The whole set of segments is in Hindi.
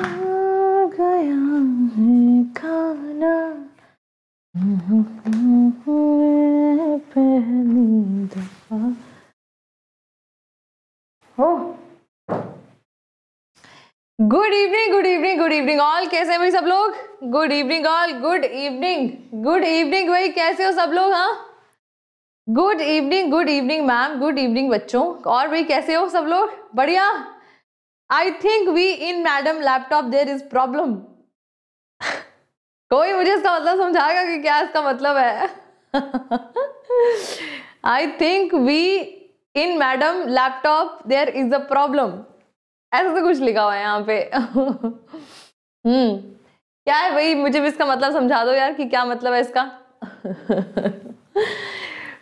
गया खाना good evening good evening good evening all कैसे भाई सब लोग good evening all good evening good evening भाई कैसे हो सब लोग हाँ good evening good evening ma'am good evening बच्चों और भाई कैसे हो सब लोग बढ़िया I think we in madam laptop there is problem कोई मुझे इसका मतलब समझाएगा कि क्या इसका मतलब है I think we in madam laptop there is a problem ऐसा तो कुछ लिखा हुआ है यहाँ पे हम्म क्या है भाई मुझे भी इसका मतलब समझा दो यार कि क्या मतलब है इसका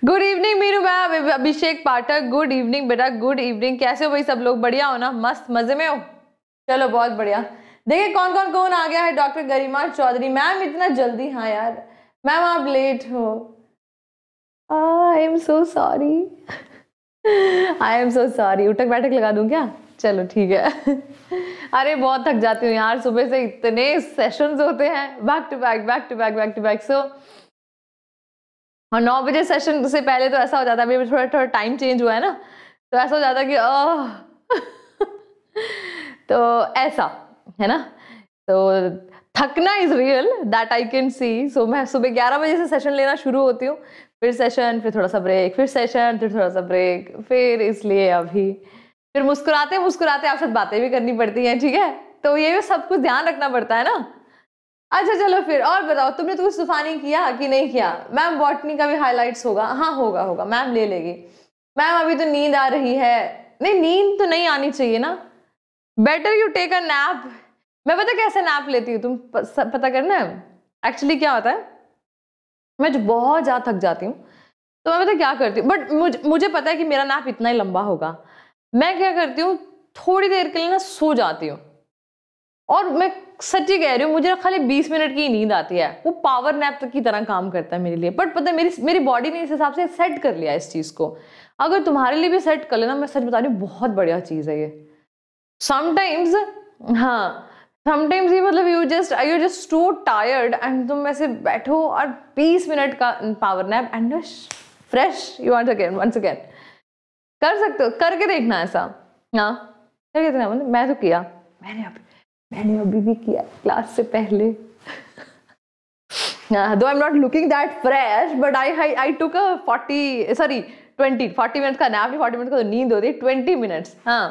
good evening Meenu ma'am Abhishek Pathak good evening बेटा गुड इवनिंग कैसे हो भाई सब लोग बढ़िया हो ना मस्त मजे में हो चलो बहुत बढ़िया देखिए कौन कौन कौन आ गया है डॉक्टर गरिमा चौधरी मैम इतना जल्दी हाँ यार मैम आप लेट हो I am so sorry I am so sorry उठक बैठक लगा दूँ क्या चलो ठीक है अरे बहुत थक जाती हूँ यार सुबह से इतने सेशंस होते हैं back to back back to back back to back so so, और नौ बजे सेशन से पहले तो ऐसा हो जाता है अभी थोड़ा थोड़ा टाइम चेंज हुआ है ना तो ऐसा हो जाता है कि ओह तो ऐसा है ना तो थकना is real that I can see so मैं सुबह ग्यारह बजे से सेशन लेना शुरू होती हूँ फिर सेशन फिर थोड़ा सा ब्रेक फिर सेशन फिर थोड़ा सा ब्रेक फिर इसलिए अभी फिर मुस्कुराते मुस्कुराते आपसे बातें भी करनी पड़ती हैं ठीक है तो ये भी सब कुछ ध्यान रखना पड़ता है ना अच्छा चलो फिर और बताओ तुमने तो कुछ तूफानी किया कि नहीं किया मैम बॉटनी का भी हाईलाइट्स होगा हाँ होगा होगा मैम ले लेगी मैम अभी तो नींद आ रही है नहीं नींद तो नहीं आनी चाहिए ना better you take a nap मैं पता कैसे नैप लेती हूँ तुम पता करना है एक्चुअली क्या होता है मैं जो बहुत ज़्यादा थक जाती हूँ तो मैं पता क्या करती हूँ बट मुझे मुझे पता है कि मेरा नैप इतना ही लंबा होगा मैं क्या करती हूँ थोड़ी देर के लिए ना सो जाती हूँ और मैं सच्ची कह रही हूँ मुझे खाली बीस मिनट की नींद आती है वो पावर नैप की तरह काम करता है मेरे लिए बट पता है मेरी मेरी बॉडी ने इस हिसाब से सेट कर लिया इस चीज़ को अगर तुम्हारे लिए भी सेट कर लेना मैं सच बता रही हूँ बहुत बढ़िया चीज़ है ये समटाइम्स हाँ समटाइम्स ये मतलब you just I you just too tired and तुम ऐसे बैठो और बीस मिनट का power nap and fresh you want again once again कर सकते हो करके देखना ऐसा हाँ करके देखना मतलब मैं तो किया मैंने अभी मैंने अभी भी किया क्लास से पहले दो I am not looking that fresh but I I I took a forty sorry twenty forty minutes का नैप फोर्टी मिनट का तो नींद होती है ट्वेंटी मिनट्स हाँ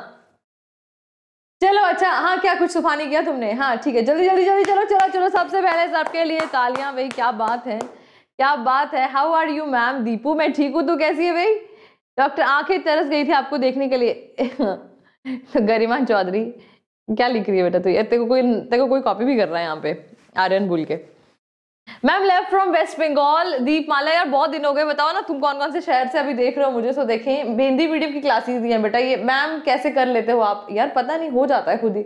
चलो अच्छा हाँ क्या कुछ सुफानी तो किया तुमने हाँ ठीक है जल्दी जल्दी जल्दी चलो चलो चलो सबसे पहले सबके लिए तालियां भाई क्या बात है क्या बात है how are you ma'am Deepu मैं ठीक हूँ तू कैसी है भाई डॉक्टर आंखें तरस गई थी आपको देखने के लिए तो गरिमा चौधरी क्या लिख रही है बेटा तू यार तेरे को कोई तेरे को कोई कॉपी भी कर रहा है यहाँ पे आर्यन भूल के ma'am left from West Bengal Deepmala यार बहुत दिन हो गए बताओ ना तुम कौन कौन से शहर से अभी देख रहे हो मुझे सो देखें हिंदी मीडियम की क्लासेस दी हैं बेटा ये मैम कैसे कर लेते हो आप यार पता नहीं हो जाता है खुद ही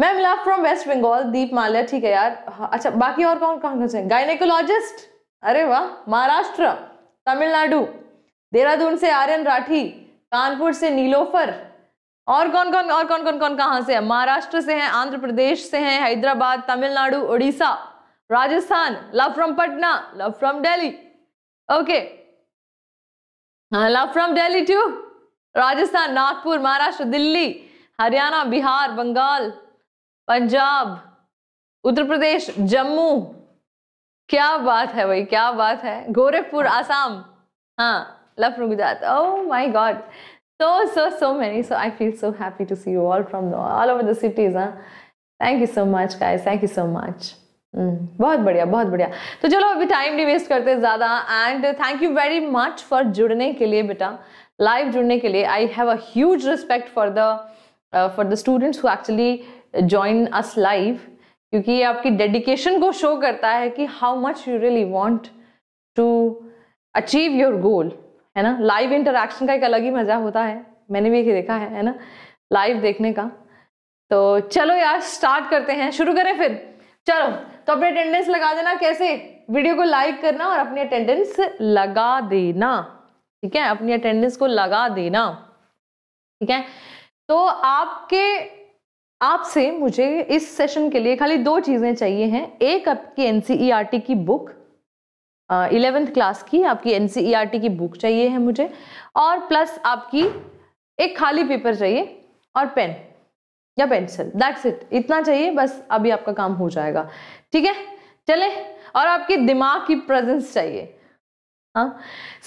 ma'am left from West Bengal Deep Malya ठीक है यार हाँ, अच्छा बाकी और कौन कौन से गायनेकोलॉजिस्ट अरे वाह महाराष्ट्र तमिलनाडु देहरादून से आर्यन राठी कानपुर से नीलोफर और कौन कौन और कौन कौन कौन कहाँ से है महाराष्ट्र से हैं आंध्र प्रदेश से हैं Hyderabad Tamil Nadu Orissa Rajasthan love from Patna love from Delhi okay love from Delhi to Rajasthan Nagpur Maharashtra Delhi Haryana Bihar Bengal Punjab Uttar Pradesh Jammu क्या बात है भाई क्या बात है गोरखपुर आसाम हाँ love from Gujarat oh my god so so so many so i feel so happy to see you all from the, all over the cities huh? Thank you so much guys thank you so much बहुत बढ़िया बहुत बढ़िया तो चलो अभी टाइम नहीं वेस्ट करते ज़्यादा and thank you very much for जुड़ने के लिए बेटा लाइव जुड़ने के लिए I have a huge respect for the for the students who actually join us live क्योंकि ये आपकी डेडिकेशन को शो करता है कि how much you really want to achieve your goal है ना लाइव इंटरेक्शन का एक अलग ही मज़ा होता है मैंने भी देखा है है ना लाइव देखने का तो चलो यार स्टार्ट करते हैं शुरू करें फिर चलो तो अपने अटेंडेंस लगा देना कैसे वीडियो को लाइक करना और अपनी अटेंडेंस लगा देना ठीक है अपनी अटेंडेंस को लगा देना ठीक है तो आपके आपसे मुझे इस सेशन के लिए खाली दो चीज़ें चाहिए हैं एक आपकी एनसीईआरटी e की बुक इलेवेंथ uh, क्लास की आपकी एन e की बुक चाहिए है मुझे और प्लस आपकी एक खाली पेपर चाहिए और पेन या पेंसिल दैट्स इट इतना चाहिए बस अभी आपका काम हो जाएगा ठीक है चले और आपके दिमाग की प्रेजेंस चाहिए हाँ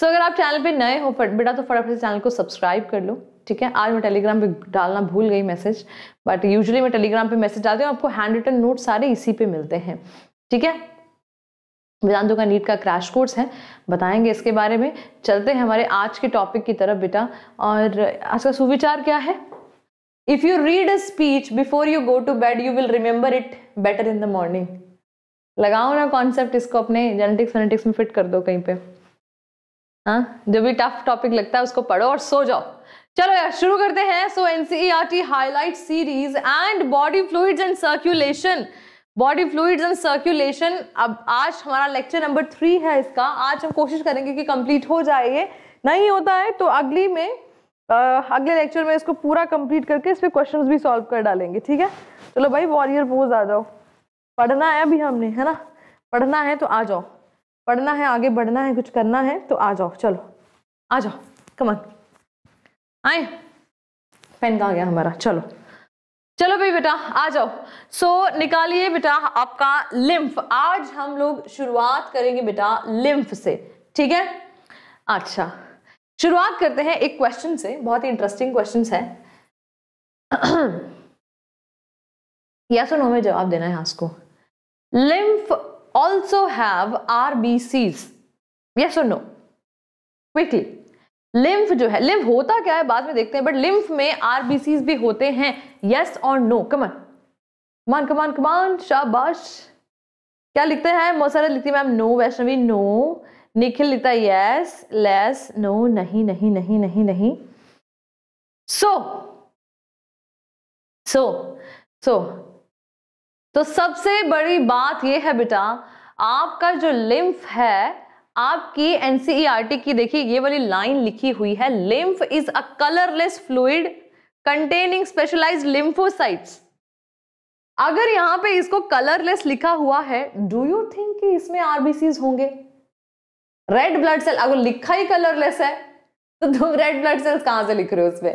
सो so, अगर आप चैनल पे नए हो फट बेटा तो फटाफट से चैनल को सब्सक्राइब कर लो ठीक है आज मैं टेलीग्राम पे डालना भूल गई मैसेज बट यूजुअली मैं टेलीग्राम पे मैसेज डालती हूँ आपको हैंड रिटन नोट सारे इसी पे मिलते हैं ठीक है वेदांतों का नीट का क्रैश कोर्स है बताएंगे इसके बारे में चलते हैं हमारे आज के टॉपिक की तरफ बेटा और आज का सुविचार क्या है if you read a speech before you go to bed you will remember it better in the morning लगाओ ना कॉन्सेप्ट इसको अपने जेनेटिक्स वेनेटिक्स में फिट कर दो कहीं पे हाँ जो भी टफ टॉपिक लगता है उसको पढ़ो और सो जाओ चलो यार शुरू करते हैं so NCERT highlight series and body fluids and circulation body fluid and circulation अब आज हमारा लेक्चर नंबर थ्री है इसका आज हम कोशिश करेंगे कि कंप्लीट हो जाए ये नहीं होता है तो अगली में आ, अगले लेक्चर में इसको पूरा कंप्लीट करके इस पर क्वेश्चन भी सॉल्व कर डालेंगे ठीक है चलो भाई वॉरियर पोज आ जाओ पढ़ना है अभी हमने है ना पढ़ना है तो आ जाओ पढ़ना है आगे बढ़ना है कुछ करना है तो आ जाओ चलो आ जाओ कमन आए पेन आ गया हमारा चलो चलो भाई बेटा आ जाओ सो so, निकालिए बेटा आपका लिम्फ आज हम लोग शुरुआत करेंगे बेटा लिम्फ से ठीक है अच्छा शुरुआत करते हैं एक क्वेश्चन से बहुत ही इंटरेस्टिंग क्वेश्चन है और सुनो हमें जवाब देना है आपको lymph also have R B Cs yes और नो क्विकली लिम्फ जो है लिम्फ होता क्या है बाद में देखते हैं बट लिम्फ में आरबीसी भी होते हैं यस और नो कमन कमान कमान कमान शाबाश क्या लिखते हैं मोसरत लिखती है ma'am no Vaishnavi no Nikhil लिखता है यस लेस नो नहीं नहीं नहीं नहीं नहीं सो सो सो तो सबसे बड़ी बात यह है बेटा आपका जो लिम्फ है आपकी एनसीईआरटी e की देखिए ये वाली लाइन लिखी हुई है lymph is a colourless fluid containing specialise lymphocytes अगर यहां पे इसको कलरलेस लिखा हुआ है डू यू थिंक कि इसमें आरबीसीज होंगे रेड ब्लड सेल अगर लिखा ही कलरलेस है तो तुम रेड ब्लड सेल्स कहां से लिख रहे हो उसमें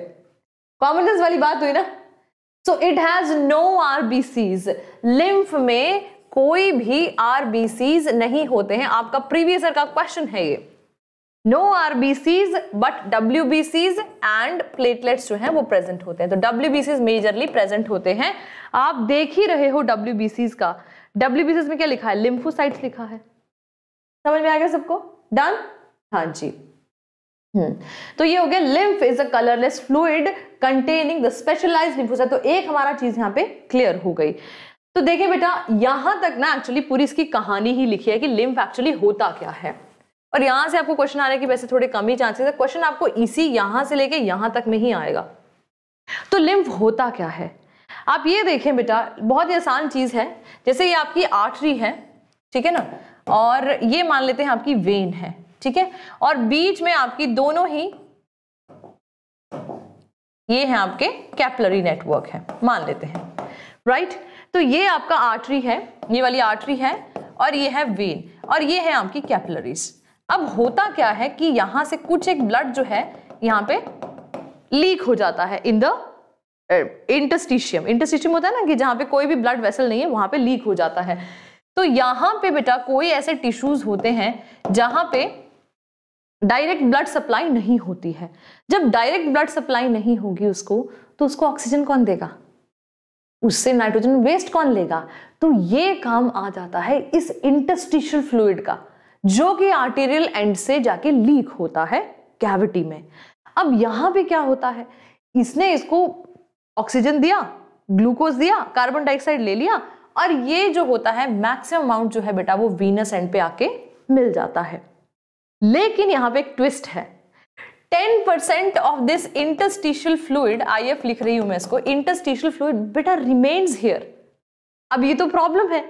कॉमनलेस वाली बात हुई ना so it has no RBCs lymph में कोई भी आरबीसीज नहीं होते हैं आपका प्रीवियस का क्वेश्चन है ये no RBCs but W and platelets जो हैं वो प्रेजेंट होते हैं तो डब्ल्यू मेजरली प्रेजेंट होते हैं आप देख ही रहे हो डब्ल्यू का डब्ल्यू में क्या लिखा है लिम्फोसाइट लिखा है समझ में आ गया सबको डन हाँ जी हम्म। तो ये हो गया lymph is a colourless fluid containing the specialised lymphocyte तो एक हमारा चीज यहाँ पे क्लियर हो गई तो देखिए बेटा यहां तक ना एक्चुअली पूरी इसकी कहानी ही लिखी है कि लिम्फ एक्चुअली होता क्या है और यहां से आपको क्वेश्चन आने की वैसे थोड़े कम ही चांसेस है क्वेश्चन आपको इसी यहां से लेके यहां तक में ही आएगा तो लिम्फ होता क्या है आप ये देखें बेटा बहुत ही आसान चीज है जैसे ये आपकी आर्टरी है ठीक है ना और ये मान लेते हैं आपकी वेन है ठीक है और बीच में आपकी दोनों ही ये है आपके कैपलरी नेटवर्क है मान लेते हैं राइट right? तो ये आपका आर्टरी है ये वाली आर्टरी है और ये है वेन और ये है आपकी कैपिलरीज अब होता क्या है कि यहां से कुछ एक ब्लड जो है यहाँ पे लीक हो जाता है इन द इंटस्टिशियम इंटस्टिशियम होता है ना कि जहां पे कोई भी ब्लड वेसल नहीं है वहां पे लीक हो जाता है तो यहां पे बेटा कोई ऐसे टिश्यूज होते हैं जहां पे डायरेक्ट ब्लड सप्लाई नहीं होती है जब डायरेक्ट ब्लड सप्लाई नहीं होगी उसको तो उसको ऑक्सीजन कौन देगा उससे नाइट्रोजन वेस्ट कौन लेगा तो ये काम आ जाता है इस इंटस्टिशियल फ्लूड का जो कि आर्टेरियल एंड से जाके लीक होता है कैविटी में अब यहां पे क्या होता है इसने इसको ऑक्सीजन दिया ग्लूकोज दिया कार्बन डाइऑक्साइड ले लिया और ये जो होता है मैक्सिमम अमाउंट जो है बेटा वो वीनस एंड पे आके मिल जाता है लेकिन यहां पे एक ट्विस्ट है ten percent of this interstitial fluid I F लिख रही हूं मैं इसको इंटरस्टिशियल फ्लूड बेटा रिमेन्स हियर अब ये तो प्रॉब्लम है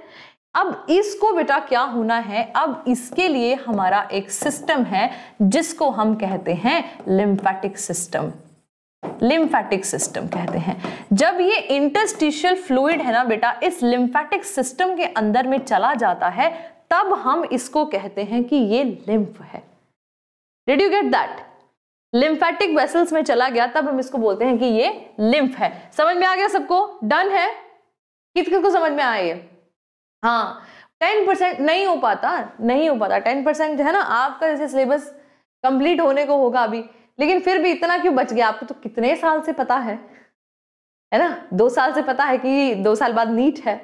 अब इसको बेटा क्या होना है अब इसके लिए हमारा एक सिस्टम है जिसको हम कहते हैं लिम्फेटिक सिस्टम लिम्फेटिक सिस्टम कहते हैं जब ये इंटरस्टिशियल फ्लूड है ना बेटा इस लिम्फेटिक सिस्टम के अंदर में चला जाता है तब हम इसको कहते हैं कि ये लिम्फ है did you get that lymphatic vessels में चला गया तब हम इसको बोलते हैं कि ये लिम्फ है समझ में आ गया सबको डन है किस किस को समझ में आया हाँ टेन परसेंट नहीं हो पाता नहीं हो पाता टेन परसेंट है ना आपका जैसे सिलेबस कंप्लीट होने को होगा अभी लेकिन फिर भी इतना क्यों बच गया आपको तो कितने साल से पता है है ना दो साल से पता है कि दो साल बाद नीट है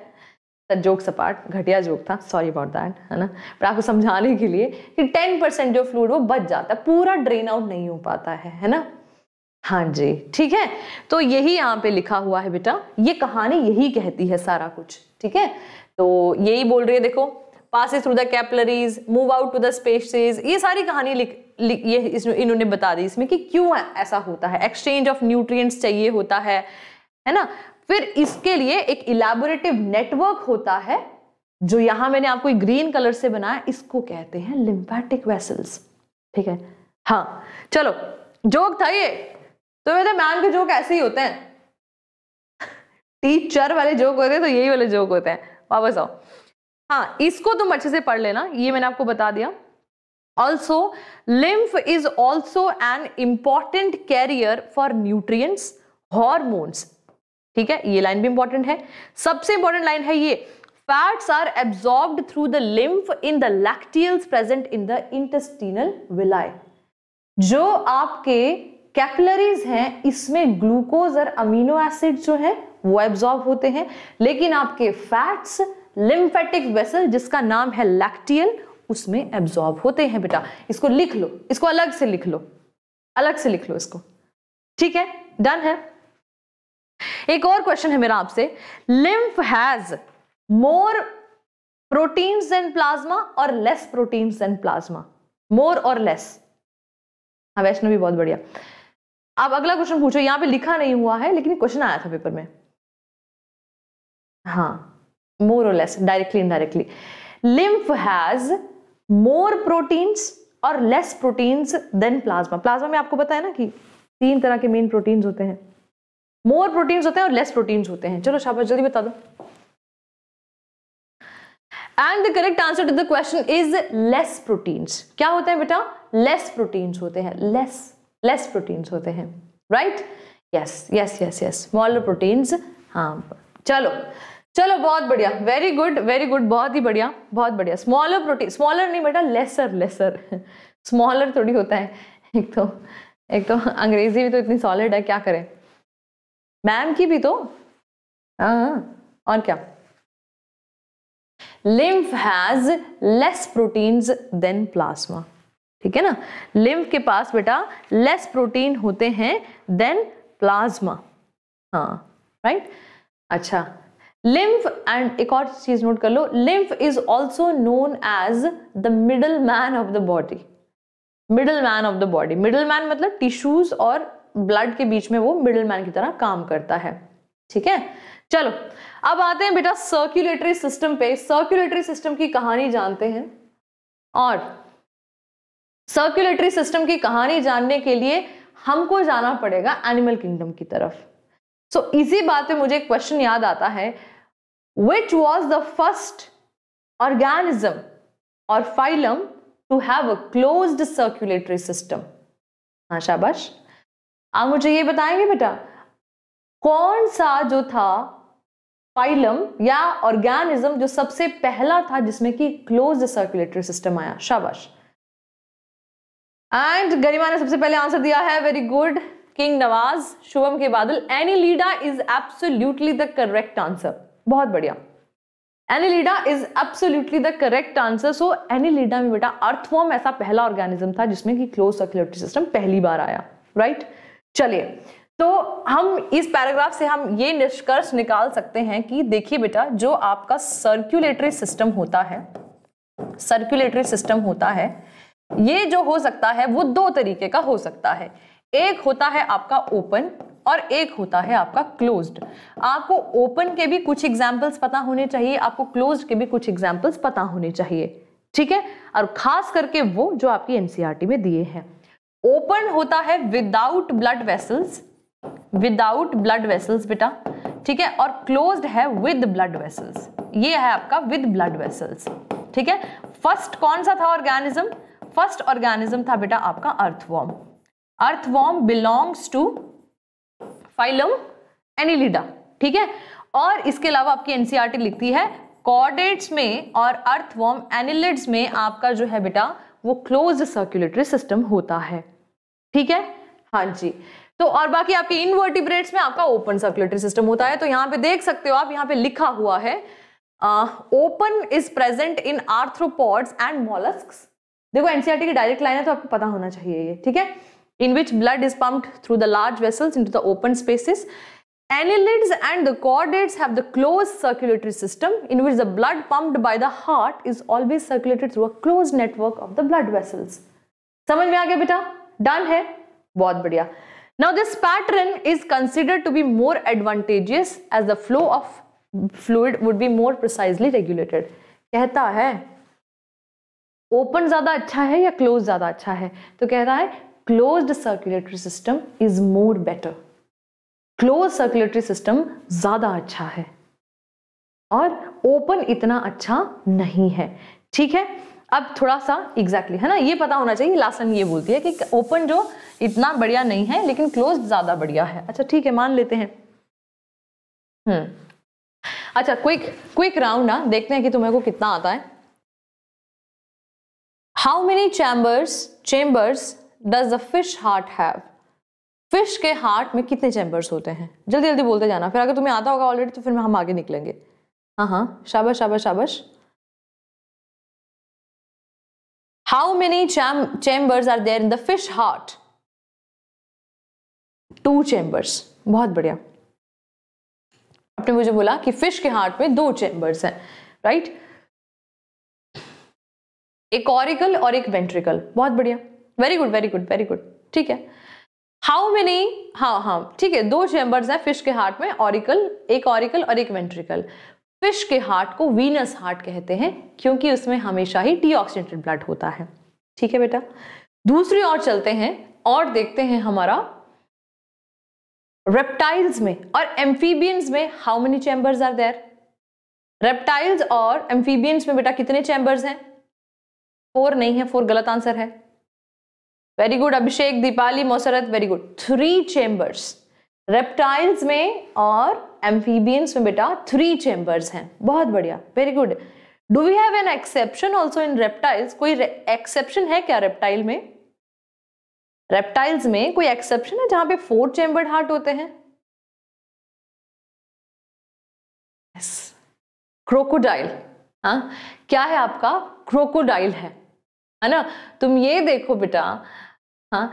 जोक सपाट घटिया जोक था सॉरी अबाउट दैट है ना पर आपको समझाने के लिए कि टेन परसेंट जो फ्लूड वो बच जाता है पूरा ड्रेन आउट नहीं हो पाता है है ना हाँ जी ठीक है तो यही यहाँ पे लिखा हुआ है बेटा ये कहानी यही कहती है सारा कुछ ठीक है तो यही बोल रही है देखो passes through the capillaries move out to the spaces ये सारी कहानी लिख, लिख ये इन्होंने बता दी इसमें कि क्यों ऐसा होता है एक्सचेंज ऑफ न्यूट्रिएंट्स चाहिए होता है है ना फिर इसके लिए एक इलेबोरेटिव नेटवर्क होता है जो यहां मैंने आपको ग्रीन कलर से बनाया इसको कहते हैं लिम्फेटिक वेसल्स ठीक है हाँ चलो जोक था ये तो वैसे मैम के जोक ऐसे ही होते हैं टीचर वाले जोक होते हैं तो यही वाले जोक होते हैं वापस आओ हाँ इसको तुम अच्छे से पढ़ लेना ये मैंने आपको बता दिया also lymph is also an important carrier for nutrient hormones ठीक है ये लाइन भी इंपॉर्टेंट है सबसे इंपॉर्टेंट लाइन है ये fats are absorb through the lymph in the lacteals present in the intestinal villi जो आपके कैपिलरीज हैं इसमें ग्लूकोज और अमीनो एसिड जो है वो एब्जॉर्ब होते हैं लेकिन आपके फैट्स लिम्फेटिक वेसल जिसका नाम है लैक्टियल उसमें एब्जॉर्ब होते हैं बेटा इसको लिख लो इसको अलग से लिख लो अलग से लिख लो इसको ठीक है डन है एक और क्वेश्चन है मेरा आपसे lymph has more proteins than plasma और less proteins than plasma more और लेस हाँ वैष्णव भी बहुत बढ़िया अब अगला क्वेश्चन पूछो यहां पे लिखा नहीं हुआ है लेकिन क्वेश्चन आया था पेपर में हाँ मोर और less directly indirectly lymph has more proteins और less proteins than plasma plasma में आपको पता है ना कि तीन तरह के मेन प्रोटीन्स होते हैं मोर प्रोटीन्स होते हैं और लेस प्रोटीन्स होते हैं चलो शाबाश जल्दी बता दो and the correct answer to the question is less proteins क्या होते हैं बेटा लेस प्रोटीन्स होते हैं लेस लेस प्रोटीन्स होते हैं right yes yes yes yes smaller proteins हाँ चलो चलो बहुत बढ़िया वेरी गुड वेरी गुड बहुत ही बढ़िया बहुत बढ़िया स्मॉलर प्रोटीन स्मॉलर नहीं बेटा लेसर लेसर स्मॉलर थोड़ी होता है एक तो एक तो अंग्रेजी भी तो इतनी सॉलिड है क्या करें मैम की भी तो हाँ, हाँ। और क्या lymph has less proteins than plasma ठीक है ना लिम्फ के पास बेटा लेस प्रोटीन होते हैं देन प्लाज्मा हाँ राइट अच्छा लिम्फ एंड एक और चीज नोट कर लो lymph is also known as the middle man of the body middle man of the body middle man मतलब टिश्यूज और ब्लड के बीच में वो मिडिल मैन की तरह काम करता है ठीक है चलो अब आते हैं बेटा सर्कुलेटरी सिस्टम पे सर्कुलेटरी सिस्टम की कहानी जानते हैं और सर्कुलेटरी सिस्टम की कहानी जानने के लिए हमको जाना पड़ेगा एनिमल किंगडम की तरफ सो so, इसी बात पे मुझे एक क्वेश्चन याद आता है which was the first organism और phylum to have a closed circulatory system हाँ शाबाश आप मुझे ये बताएंगे बेटा कौन सा जो था फाइलम या ऑर्गेनिज्म जो सबसे पहला था जिसमें कि क्लोज सर्कुलेटरी सिस्टम आया शाबाश एंड गरिमा ने सबसे पहले आंसर दिया है very good king Nawaz Shubham के बादल लीडा is absolutely the correct answer बहुत बढ़िया Annelida is absolutely the correct answer so Annelida में बेटा अर्थवॉर्म ऐसा पहला ऑर्गेनिज्म था जिसमें कि क्लोज सर्कुलेटरी सिस्टम पहली बार आया राइट right? चलिए तो हम इस पैराग्राफ से हम ये निष्कर्ष निकाल सकते हैं कि देखिए बेटा जो आपका सर्कुलेटरी सिस्टम होता है सर्कुलेटरी सिस्टम होता है ये जो हो सकता है वो दो तरीके का हो सकता है एक होता है आपका ओपन और एक होता है आपका क्लोज्ड आपको ओपन के भी कुछ एग्जाम्पल्स पता होने चाहिए आपको क्लोज के भी कुछ एग्जाम्पल्स पता होने चाहिए ठीक है और खास करके वो जो आपकी एनसीआरटी e में दिए हैं ओपन होता है without blood vessels without blood vessels बेटा ठीक है और क्लोज है विद ब्लड वेसल्स ये है आपका विद ब्लड वेसल्स ठीक है फर्स्ट कौन सा था ऑर्गेनिज्म फर्स्ट ऑर्गेनिज्म था बेटा आपका earthworm earthworm belongs to phylum Annelida ठीक है और इसके अलावा आपकी एनसीआरटी e लिखती है कॉर्डेट्स में और अर्थवॉर्म एनिलिड्स में आपका जो है बेटा वो क्लोज्ड सर्कुलेटरी सिस्टम होता है ठीक है हाँ जी तो और बाकी आपके इनवर्टिब्रेट्स में आपका ओपन सर्कुलेटरी सिस्टम होता है तो यहां पे देख सकते हो आप यहाँ पे लिखा हुआ है open is present in arthropods and mollusc देखो एनसीआर e की डायरेक्ट लाइन है तो आपको पता होना चाहिए ये ठीक है in which blood is pump through the large vessels into the open spaces annelids and the chordates have close circulatory system in which the blood pumped by the heart is always circulated through a close network of the blood vessels समझ में आ गया बेटा डन है बहुत बढ़िया now this pattern is considered to be more advantageous as the flow of fluid would be more precisely regulated कहता है ओपन ज्यादा अच्छा है या क्लोज ज्यादा अच्छा है तो कहता है close circulatory system is more better close circulatory system ज्यादा अच्छा है और ओपन इतना अच्छा नहीं है ठीक है अब थोड़ा सा एग्जैक्टली exactly, है ना ये पता होना चाहिए लास्ट टाइम ये बोलती है कि ओपन जो इतना बढ़िया नहीं है लेकिन क्लोज ज़्यादा बढ़िया है अच्छा ठीक है मान लेते हैं हम्म अच्छा क्विक क्विक राउंड ना देखते हैं कि तुम्हें को कितना आता है how many chambers chambers does the fish heart have fish के हार्ट में कितने चैम्बर्स होते हैं जल्दी जल्दी बोलते जाना फिर अगर तुम्हें आता होगा ऑलरेडी तो फिर हम आगे निकलेंगे हाँ हाँ शाबाश शाबाश शाबाश How many cham chambers are there in the fish heart? Two chambers. बहुत बढ़िया आपने मुझे बोला कि फिश के हार्ट में दो चैम्बर्स हैं राइट एक ऑरिकल और एक वेंट्रिकल बहुत बढ़िया very good very good very good ठीक है हाउ मेनी हाँ हाँ ठीक है दो चैम्बर्स हैं फिश के हार्ट में ऑरिकल एक ऑरिकल और एक वेंट्रिकल फिश के हार्ट को वीनस हार्ट कहते हैं क्योंकि उसमें हमेशा ही डीऑक्सीडेटेड ब्लड होता है ठीक है बेटा दूसरी ओर चलते हैं और देखते हैं हमारा रेप्टाइल्स में और एम्फीबियंस में how many chambers are there reptiles और एम्फीबियंस में बेटा कितने चैम्बर्स हैं फोर नहीं है फोर गलत आंसर है very good Abhishek Deepali Mosarrat very good three chambers reptiles में और एम्फीबियंस में बेटा थ्री चेम्बर्स हैं बहुत बढ़िया very good do we have an exception also in reptiles कोई एक्सेप्शन है क्या रेप्टाइल में रेप्टाइल्स में कोई एक्सेप्शन है जहां पे फोर चेम्बर्ड हार्ट होते हैं yes. क्रोकोडाइल हाँ क्या है आपका क्रोकोडाइल है है ना तुम ये देखो बेटा हाँ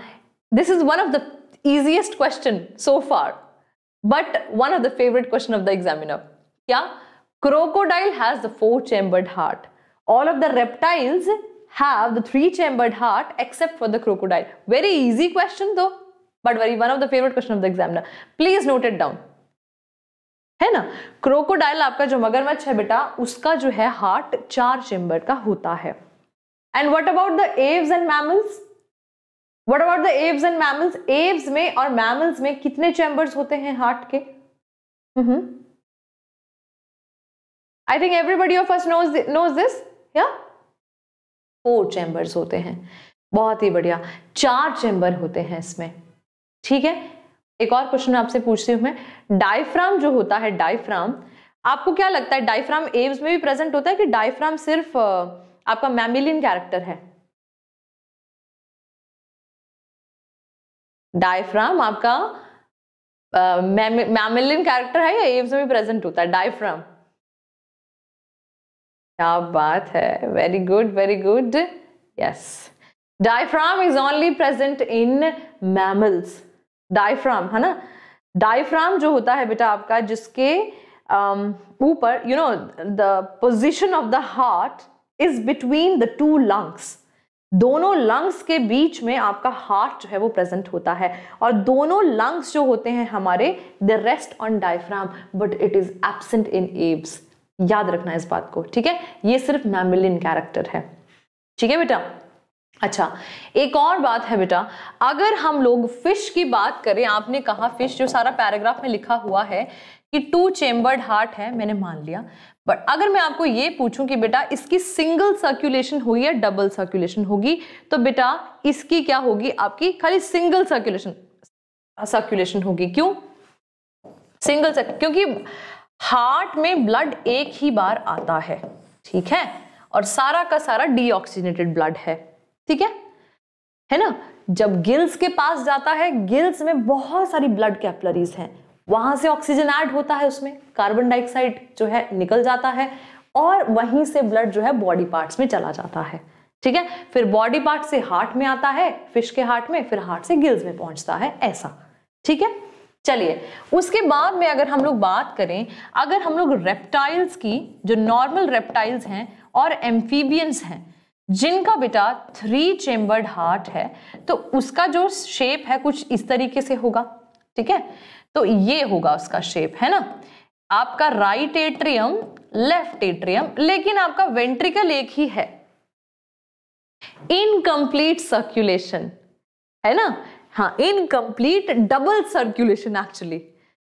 this is one of the easiest question so far but one of the favourite question of the examiner क्या crocodile has the four chambered heart all of the reptiles have the three chambered heart except for the crocodile very easy question though but very one of the favourite question of the examiner please note it down है ना क्रोकोडाइल आपका जो मगरमच्छ है बेटा उसका जो है हार्ट चार चैम्बर का होता है and what about the aves and mammals what about the aves and mammals aves में और मैमल्स में कितने चैम्बर्स होते हैं हार्ट के I think everybody of us knows knows this yeah four chambers होते हैं बहुत ही बढ़िया चार चैम्बर होते हैं इसमें ठीक है एक और क्वेश्चन आपसे पूछती हूँ मैं डायफ्राम जो होता है डायफ्राम आपको क्या लगता है डायफ्राम एव्स में भी प्रेजेंट होता है कि डायफ्राम सिर्फ uh, आपका मैमिलियन कैरेक्टर है डायफ्राम आपका मैमिलिन uh, कैरेक्टर है या एम्स में प्रेजेंट होता है डायफ्राम क्या बात है very good very good yes diaphragm is only present in mammals diaphragm है ना डायफ्राम जो होता है बेटा आपका जिसके um, ऊपर you know the position of the heart is between the two lungs दोनों लंग्स के बीच में आपका हार्ट जो है वो प्रेजेंट होता है और दोनों लंग्स जो होते हैं हमारे the rest on diaphragm but it is absent in aves याद रखना इस बात को ठीक है ये सिर्फ मैमिलिन कैरेक्टर है ठीक है बेटा अच्छा एक और बात है बेटा अगर हम लोग फिश की बात करें आपने कहा फिश जो सारा पैराग्राफ में लिखा हुआ है कि टू चेम्बर्ड हार्ट है मैंने मान लिया बट अगर मैं आपको ये पूछूं कि बेटा इसकी सिंगल सर्कुलेशन हुई या डबल सर्कुलेशन होगी तो बेटा इसकी क्या होगी आपकी खाली सिंगल सर्कुलेशन सर्कुलेशन होगी क्यों सिंगल सर्कुल क्योंकि हार्ट में ब्लड एक ही बार आता है ठीक है और सारा का सारा डीऑक्सीजनेटेड ब्लड है ठीक है है ना जब गिल्स के पास जाता है गिल्स में बहुत सारी ब्लड कैपलरीज हैं वहां से ऑक्सीजन ऐड होता है उसमें कार्बन डाइऑक्साइड जो है निकल जाता है और वहीं से ब्लड जो है बॉडी पार्ट्स में चला जाता है ठीक है फिर बॉडी पार्ट से हार्ट में आता है फिश के हार्ट में फिर हार्ट से गिल्स में पहुंचता है ऐसा ठीक है चलिए उसके बाद में अगर हम लोग बात करें अगर हम लोग रेप्टाइल्स की जो नॉर्मल रेप्टाइल्स हैं और एम्फीबियंस हैं जिनका बेटा थ्री चेम्बर्ड हार्ट है तो उसका जो शेप है कुछ इस तरीके से होगा ठीक है तो ये होगा उसका शेप है ना आपका राइट एट्रियम लेफ्ट एट्रियम लेकिन आपका वेंट्रिकल एक ही है इनकम्प्लीट सर्कुलेशन है ना हाँ incomplete double circulation actually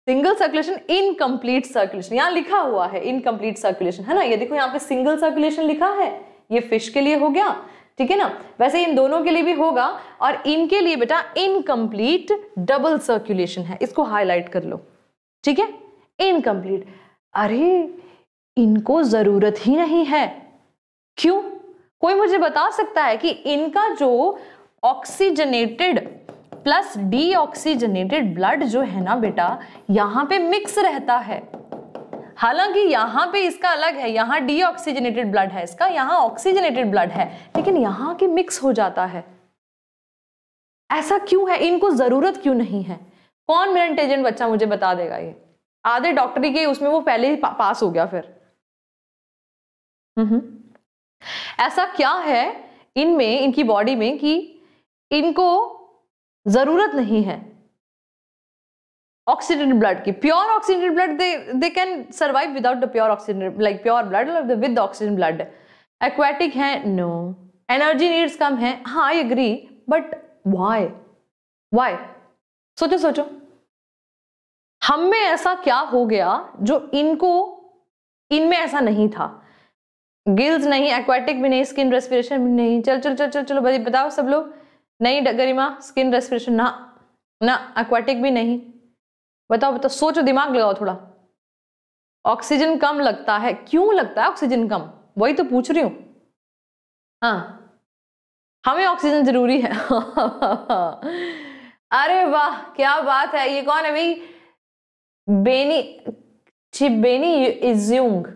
single circulation incomplete circulation यहां लिखा हुआ है इनकम्प्लीट सर्कुलेशन है ना ये देखो यहाँ पे सिंगल सर्कुलेशन लिखा है ये फिश के लिए हो गया ठीक है ना वैसे इन दोनों के लिए भी होगा और इनके लिए बेटा इनकम्प्लीट डबल सर्कुलेशन है इसको हाईलाइट कर लो ठीक है इनकम्प्लीट अरे इनको ज़रूरत ही नहीं है क्यों कोई मुझे बता सकता है कि इनका जो ऑक्सीजनेटेड प्लस ऑक्सीजनेटेड ब्लड जो है ना बेटा यहां पे मिक्स रहता है हालांकि यहाँ पे इसका अलग है यहाँ डीऑक्सीजनेटेड ब्लड है इसका यहाँ ऑक्सीजनेटेड ब्लड है लेकिन यहाँ के मिक्स हो जाता है ऐसा क्यों है इनको जरूरत क्यों नहीं है कौन मेरा एजेंट बच्चा मुझे बता देगा ये आधे डॉक्टरी के उसमें वो पहले ही पा, पास हो गया फिर ऐसा क्या है इनमें इनकी बॉडी में कि इनको जरूरत नहीं है oxygenated blood ki pure oxygenated blood they they can survive without the pure oxygen like pure blood or with the oxygen blood aquatic hai no energy needs कम है हाँ I agree but why why सोचो सोचो हम में ऐसा क्या हो गया जो इनको इनमें ऐसा नहीं था गिल्स नहीं एक्वाटिक भी नहीं स्किन रेस्पिरेशन भी नहीं चल चल चल चल चलो भाई बताओ सब लोग नहीं गरिमा स्किन रेस्पिरेशन ना ना एक्वाटिक भी नहीं बताओ बताओ सोचो दिमाग लगाओ थोड़ा ऑक्सीजन कम लगता है क्यों लगता है ऑक्सीजन कम वही तो पूछ रही हूं हाँ हमें ऑक्सीजन जरूरी है अरे वाह क्या बात है ये कौन है भाई बेनी चिबेनी इज्यूंग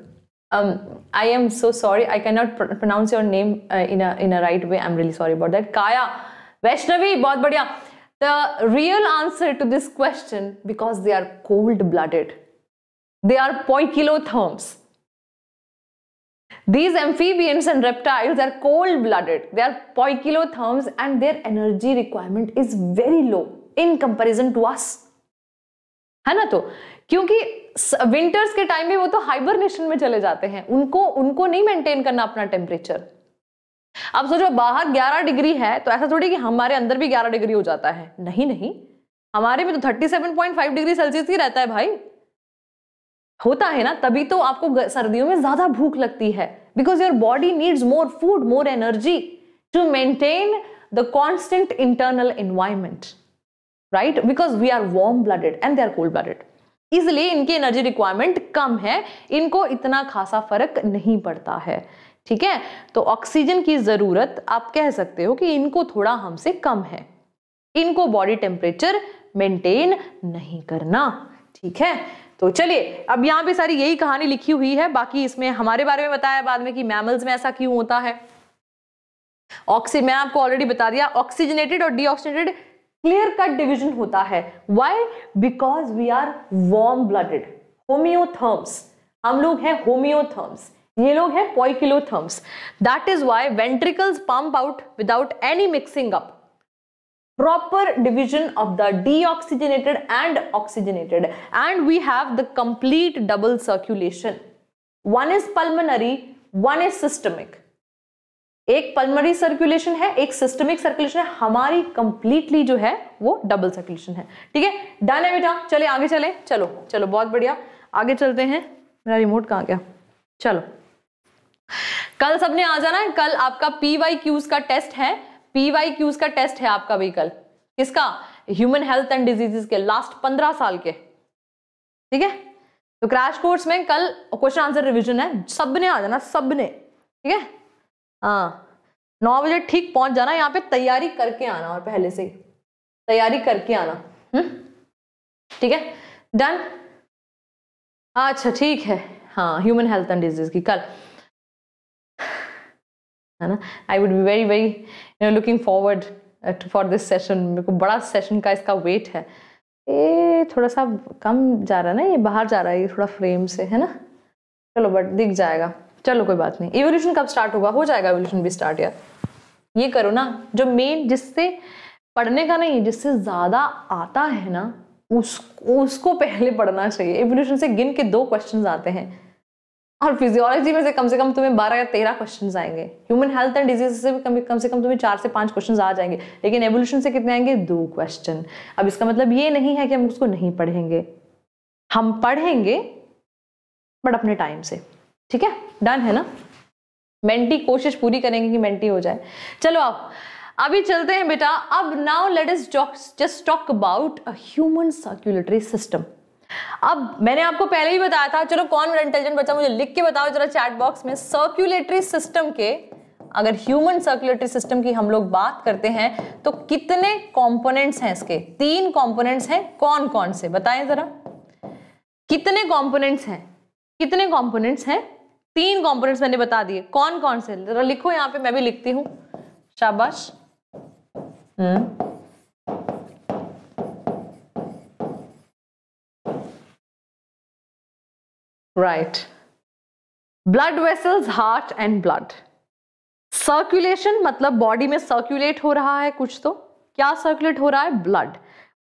I am so sorry I can not pronounce your name in in a right way I am really sorry about that Kaya Vaishnavi बहुत बढ़िया the real answer to this question because they are cold blooded. They are poikilotherms. These amphibians and reptiles are cold blooded. They are poikilotherms and their energy requirement is very low in comparison to us. है ना तो क्योंकि विंटर्स के टाइम में वो तो हाइबरनेशन में चले जाते हैं उनको उनको नहीं मेंटेन करना अपना टेम्परेचर अब सोचो बाहर 11 डिग्री है तो ऐसा थोड़ी कि हमारे अंदर भी 11 डिग्री हो जाता है नहीं नहीं हमारे में तो 37.5 डिग्री सेल्सियस ही रहता है भाई होता है ना तभी तो आपको सर्दियों में ज्यादा भूख लगती है because your body needs more food more energy to maintain the constant internal environment right because we are warm blooded and they are cold blooded इसलिए इनकी एनर्जी रिक्वायरमेंट कम है इनको इतना खासा फर्क नहीं पड़ता है ठीक है तो ऑक्सीजन की ज़रूरत आप कह सकते हो कि इनको थोड़ा हमसे कम है इनको बॉडी टेम्परेचर मेंटेन नहीं करना ठीक है तो चलिए अब यहां पे सारी यही कहानी लिखी हुई है बाकी इसमें हमारे बारे में बताया बाद में कि मैमल्स में ऐसा क्यों होता है ऑक्सी मैं आपको ऑलरेडी बता दिया ऑक्सीजनेटेड और डीऑक्सीजनेटेड क्लियर कट डिविजन होता है why because we are warm blooded homeotherms हम लोग हैं होमियोथर्म्स ये लोग हैं poikilotherms that is why ventricles pump out without any mixing up division of the deoxygenated and oxygenated and we have the complete double circulation one is pulmonary one is systemic एक पल्मरी सर्कुलेशन है एक सिस्टमिक सर्कुलेशन है हमारी कंप्लीटली जो है वो डबल सर्कुलेशन है ठीक है डन है बेटा चले आगे चले चलो चलो बहुत बढ़िया आगे चलते हैं मेरा रिमोट कहाँ गया चलो कल सबने आ जाना है कल आपका पी वाई क्यूज का टेस्ट है पी वाई क्यूज का टेस्ट है आपका भी कल किसका ह्यूमन हेल्थ एंड डिजीजेस के लास्ट पंद्रह साल के ठीक है तो क्रैश कोर्स में कल क्वेश्चन आंसर रिवीजन है सबने आ जाना सबने ठीक है हाँ नौ बजे ठीक पहुंच जाना यहाँ पे तैयारी करके आना और पहले से तैयारी करके आना हम्म? ठीक है डन अच्छा ठीक है हाँ ह्यूमन हेल्थ एंड डिजीज की कल है ना I would be very very you know looking forward for this session मेरे को बड़ा सेशन का इसका वेट है ये थोड़ा सा कम जा रहा है ना ये बाहर जा रहा है ये थोड़ा फ्रेम से है ना चलो बट दिख जाएगा चलो कोई बात नहीं इवोल्यूशन कब स्टार्ट होगा हो जाएगा इवोल्यूशन भी स्टार्ट यार ये करो ना जो मेन जिससे पढ़ने का नहीं जिससे ज़्यादा आता है ना उस उसको पहले पढ़ना चाहिए इवोल्यूशन से गिन के दो क्वेश्चन आते हैं और फिजियोलॉजी में से कम से कम तुम्हें बारह या तेरह क्वेश्चन आएंगे ह्यूमन हेल्थ एंड डिजीज से भी कम, कम से कम तुम्हें चार से पांच क्वेश्चन आ जाएंगे लेकिन एवोल्यूशन से कितने आएंगे दो क्वेश्चन अब इसका मतलब ये नहीं है कि हम उसको नहीं पढ़ेंगे हम पढ़ेंगे बट अपने टाइम से ठीक है डन है ना मेंटी कोशिश पूरी करेंगे कि मेंटी हो जाए चलो आप अभी चलते हैं बेटा अब now let's just talk about a human circulatory system अब मैंने आपको पहले ही बताया था चलो कौन मेरा इंटेलिजेंट बच्चा मुझे लिख के बताओ जरा चैट बॉक्स में सर्कुलेटरी सिस्टम के अगर ह्यूमन सर्कुलेटरी सिस्टम की हम लोग बात करते हैं तो कितने कंपोनेंट्स हैं इसके तीन कंपोनेंट्स हैं कौन कौन से बताएं जरा कितने कंपोनेंट्स हैं कितने कंपोनेंट्स हैं तीन कंपोनेंट्स मैंने बता दिए कौन कौन से जरा लिखो यहां पे मैं भी लिखती हूं शाबाश हम्म Right. Blood vessels heart and blood circulation मतलब बॉडी में सर्कुलेट हो रहा है कुछ तो क्या सर्कुलेट हो रहा है ब्लड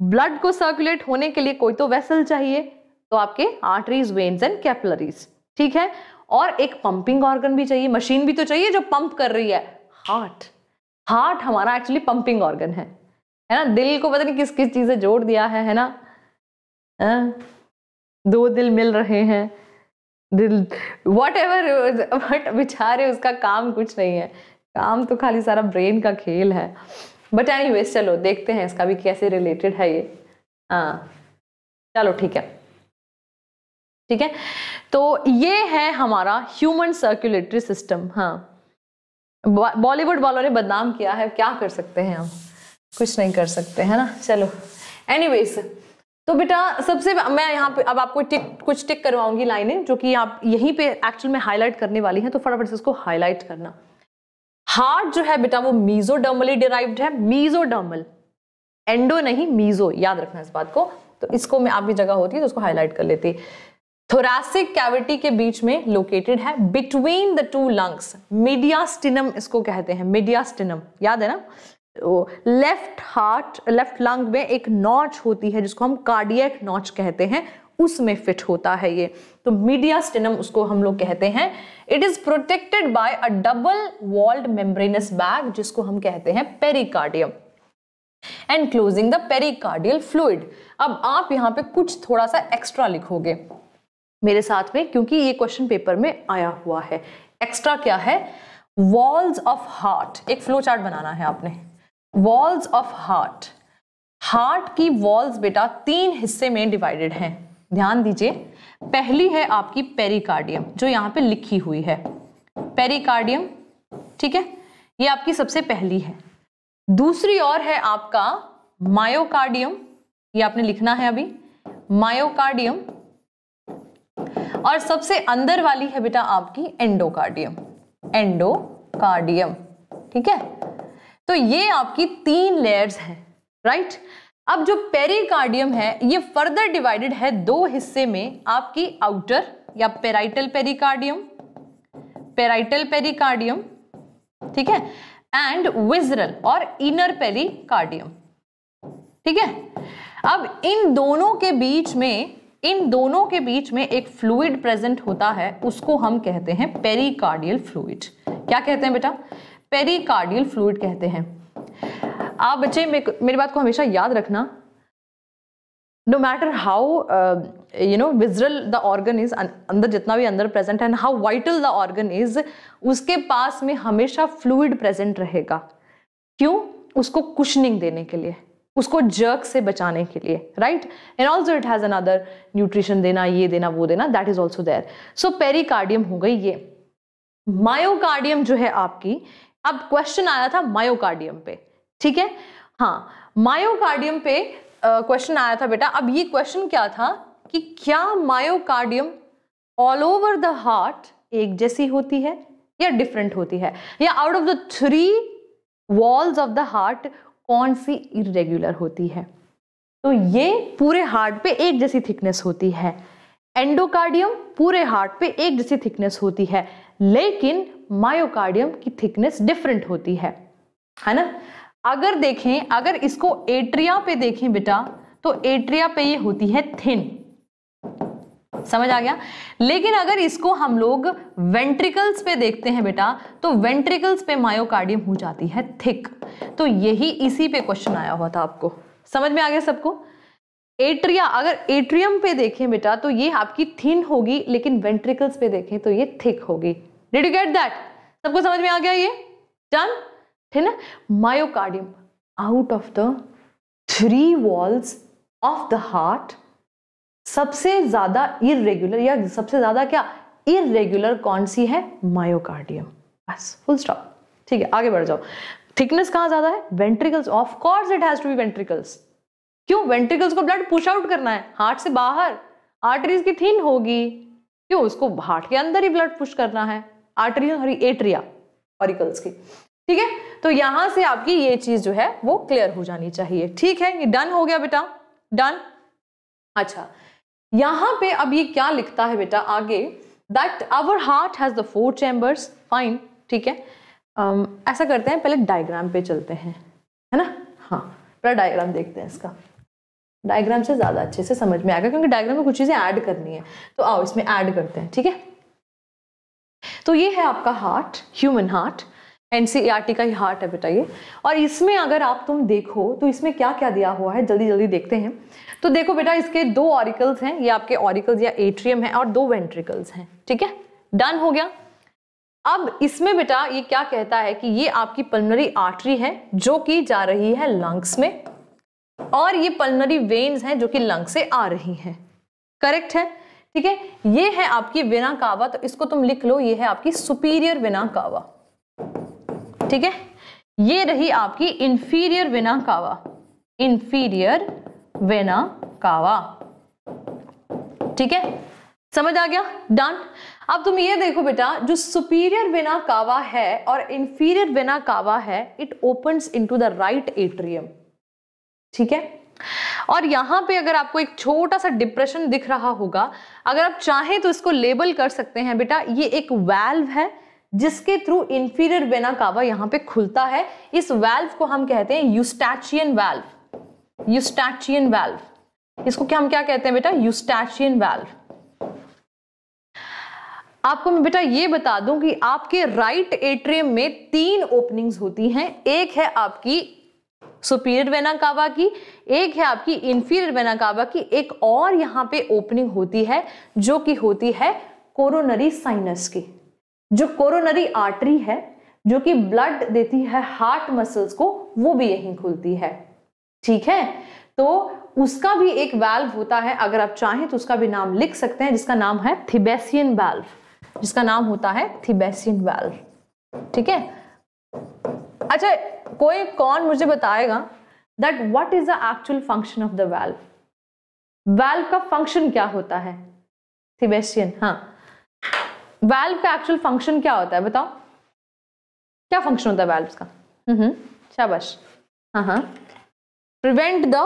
ब्लड को सर्कुलेट होने के लिए कोई तो वेसल चाहिए तो आपके आर्टरीज वेन्स एंड कैपलरीज ठीक है और एक पंपिंग ऑर्गन भी चाहिए मशीन भी तो चाहिए जो पंप कर रही है हार्ट हार्ट हमारा एक्चुअली पंपिंग ऑर्गन है है ना दिल को पता नहीं किस किस चीज़ें जोड़ दिया है है ना आ, हाँ? दो दिल मिल रहे हैं दिल वट एवर बट विचार उसका काम कुछ नहीं है काम तो खाली सारा ब्रेन का खेल है बट एनी वेज चलो देखते हैं इसका भी कैसे रिलेटेड है ये हाँ चलो ठीक है ठीक है तो ये है हमारा ह्यूमन सर्कुलेटरी सिस्टम हाँ बॉलीवुड वालों ने बदनाम किया है क्या कर सकते हैं हम कुछ नहीं कर सकते है ना चलो वेज तो बेटा सबसे मैं यहाँ पे अब आपको टिक कुछ टिक करवाऊंगी लाइनें जो कि आप यहीं पे एक्चुअल में हाईलाइट करने वाली हैं तो फटाफट से इसको हाईलाइट करना हार्ट जो है बेटा वो मीजोडर्मली डिराइव्ड है मीजोडर्मल एंडो नहीं मीजो याद रखना इस बात को तो इसको मैं आप भी जगह होती है तो उसको हाईलाइट कर लेती थोरासिक कैविटी के बीच में लोकेटेड है between the two lungs mediastinum इसको कहते हैं मीडियास्टिनम याद है ना लेफ्ट हार्ट लेफ्ट लंग में एक नॉच होती है जिसको हम कार्डियक नॉच कहते हैं उसमें फिट होता है ये तो मीडिया स्टेनम उसको हम लोग कहते हैं it is protected by a double walled membranous bag जिसको हम कहते हैं pericardium and closing the pericardial fluid अब आप यहां पे कुछ थोड़ा सा एक्स्ट्रा लिखोगे मेरे साथ में क्योंकि ये क्वेश्चन पेपर में आया हुआ है एक्स्ट्रा क्या है वॉल्स ऑफ हार्ट एक फ्लो चार्ट बनाना है आपने वॉल्स ऑफ हार्ट हार्ट की वॉल्स बेटा तीन हिस्से में डिवाइडेड हैं ध्यान दीजिए पहली है आपकी पेरिकार्डियम जो यहां पे लिखी हुई है पेरिकार्डियम ठीक है ये आपकी सबसे पहली है दूसरी और है आपका मायोकार्डियम ये आपने लिखना है अभी मायोकार्डियम और सबसे अंदर वाली है बेटा आपकी एंडोकार्डियम एंडोकार्डियम ठीक है तो ये आपकी तीन लेयर्स हैं राइट अब जो पेरिकार्डियम है ये फर्दर डिवाइडेड है दो हिस्से में आपकी आउटर या पेराइटल पेरिकार्डियम पेराइटल पेरिकार्डियम ठीक है एंड विजरल और इनर पेरिकार्डियम ठीक है अब इन दोनों के बीच में इन दोनों के बीच में एक फ्लूइड प्रेजेंट होता है उसको हम कहते हैं पेरिकार्डियल फ्लूइड क्या कहते हैं बेटा पेरिकार्डियल फ्लूड कहते हैं आप बच्चे मेरी बात को हमेशा याद रखना no matter how you know visceral the organ is अंदर जितना भी अंदर प्रेजेंट है and how vital the organ is उसके पास में हमेशा फ्लूइड प्रेजेंट रहेगा क्यों उसको कुशनिंग देने के लिए उसको जर्क से बचाने के लिए right and also it has another nutrition देना ये देना वो देना that is also there so pericardium हो गई ये मायोकार्डियम जो है आपकी अब क्वेश्चन आया था मायोकार्डियम पे ठीक है हाँ मायोकार्डियम पे क्वेश्चन आया था बेटा अब ये क्वेश्चन क्या था कि क्या myocardium all over the heart एक जैसी होती है या डिफरेंट होती है या out of the three walls of the heart कौन सी इरेग्युलर होती है तो ये पूरे हार्ट पे एक जैसी थिकनेस होती है एंडोकार्डियम पूरे हार्ट पे एक जैसी थिकनेस होती है लेकिन मायोकार्डियम की थिकनेस डिफरेंट होती है है ना अगर देखें अगर इसको एट्रिया पे देखें बेटा तो एट्रिया पे ये होती है थिन समझ आ गया लेकिन अगर इसको हम लोग वेंट्रिकल्स पे देखते हैं बेटा तो वेंट्रिकल्स पे मायोकार्डियम हो जाती है थिक तो यही इसी पे क्वेश्चन आया हुआ था आपको समझ में आ गया सबको एट्रिया अगर एट्रियम पे देखें बेटा तो ये आपकी थिन होगी लेकिन वेंट्रिकल्स पे देखें तो ये थिक होगी डिड यू गेट दैट सबको समझ में आ गया ये डन ठीक ना myocardium out of the three walls of the heart सबसे ज्यादा इरेग्युलर या सबसे ज्यादा क्या इरेग्युलर कौन सी है मायोकार्डियम बस फुल स्टॉप ठीक है आगे बढ़ जाओ थिकनेस कहां ज्यादा है ventricles of course it has to be ventricles क्यों वेंट्रिकल्स को ब्लड पुश आउट करना है हार्ट से बाहर आर्टरीज की थिन होगी क्यों उसको हार्ट के अंदर ही ब्लड पुश करना है आर्टरियल और एट्रिया ऑरिकल्स की ठीक है तो यहां से आपकी ये चीज जो है वो क्लियर हो जानी चाहिए ठीक है ये डन हो गया बेटा डन अच्छा यहां पे अब ये क्या लिखता है बेटा आगे that our heart has the four chambers fine ठीक है um, ऐसा करते हैं पहले डायग्राम पे चलते हैं है ना हाँ पहले डायग्राम देखते हैं इसका डायग्राम से ज़्यादा अच्छे से समझ में आएगा क्योंकि डायग्राम में कुछ चीज़ें ऐड करनी है तो आओ इसमें ऐड करते हैं ठीक है तो ये है आपका हार्ट ह्यूमन हार्ट एन का ही हार्ट है बेटा ये और इसमें अगर आप तुम देखो तो इसमें क्या क्या दिया हुआ है जल्दी जल्दी देखते हैं तो देखो बेटा इसके दो ऑरिकल्स हैं ये आपके ऑरिकल्स या एट्रियम है और दो वेंट्रिकल्स हैं ठीक है डन हो गया अब इसमें बेटा ये क्या कहता है कि ये आपकी पल्मनरी आर्टरी है जो कि जा रही है लंग्स में और ये पल्मनरी वेन्स हैं जो कि लंग्स से आ रही हैं करेक्ट है ठीक है ये है आपकी विना कावा तो इसको तुम लिख लो ये है आपकी सुपीरियर विना कावा ठीक है ये रही आपकी इंफीरियर विना कावा इंफीरियर विना कावा ठीक है समझ आ गया डन अब तुम ये देखो बेटा जो सुपीरियर विना कावा है और इंफीरियर विना कावा है it opens into the right atrium ठीक है और यहाँ पे अगर आपको एक छोटा सा डिप्रेशन दिख रहा होगा अगर आप चाहें तो इसको लेबल कर सकते हैं बेटा ये एक वैल्व है जिसके थ्रू इंफीरियर वेना कावा यहाँ पे खुलता है इस वैल्व को हम कहते हैं यूस्टैचियन वैल्व यूस्टैचियन वैल्व इसको क्या हम क्या कहते हैं बेटा यूस्टैचियन वैल्व आपको मैं बेटा ये बता दूं कि आपके राइट एट्रियम में तीन ओपनिंग्स होती हैं एक है आपकी सुपीरियर वेना कावा की एक है आपकी इन्फीरियर वेना कावा की एक और यहाँ पे ओपनिंग होती है जो कि होती है कोरोनरी साइनस की जो कोरोनरी आर्टरी है जो कि ब्लड देती है हार्ट मसल्स को वो भी यहीं खुलती है ठीक है तो उसका भी एक वैल्व होता है अगर आप चाहें तो उसका भी नाम लिख सकते हैं जिसका नाम है थिबेसियन वैल्व जिसका नाम होता है थिबेसियन वैल्व ठीक है अच्छा कोई कौन मुझे बताएगा that what is the actual function of the valve valve का फंक्शन क्या होता है सिबेस्टियन हाँ वेल्व का एक्चुअल फंक्शन क्या होता है बताओ क्या फंक्शन होता है वेल्व का हम्म शाबाश हाँ हाँ prevent the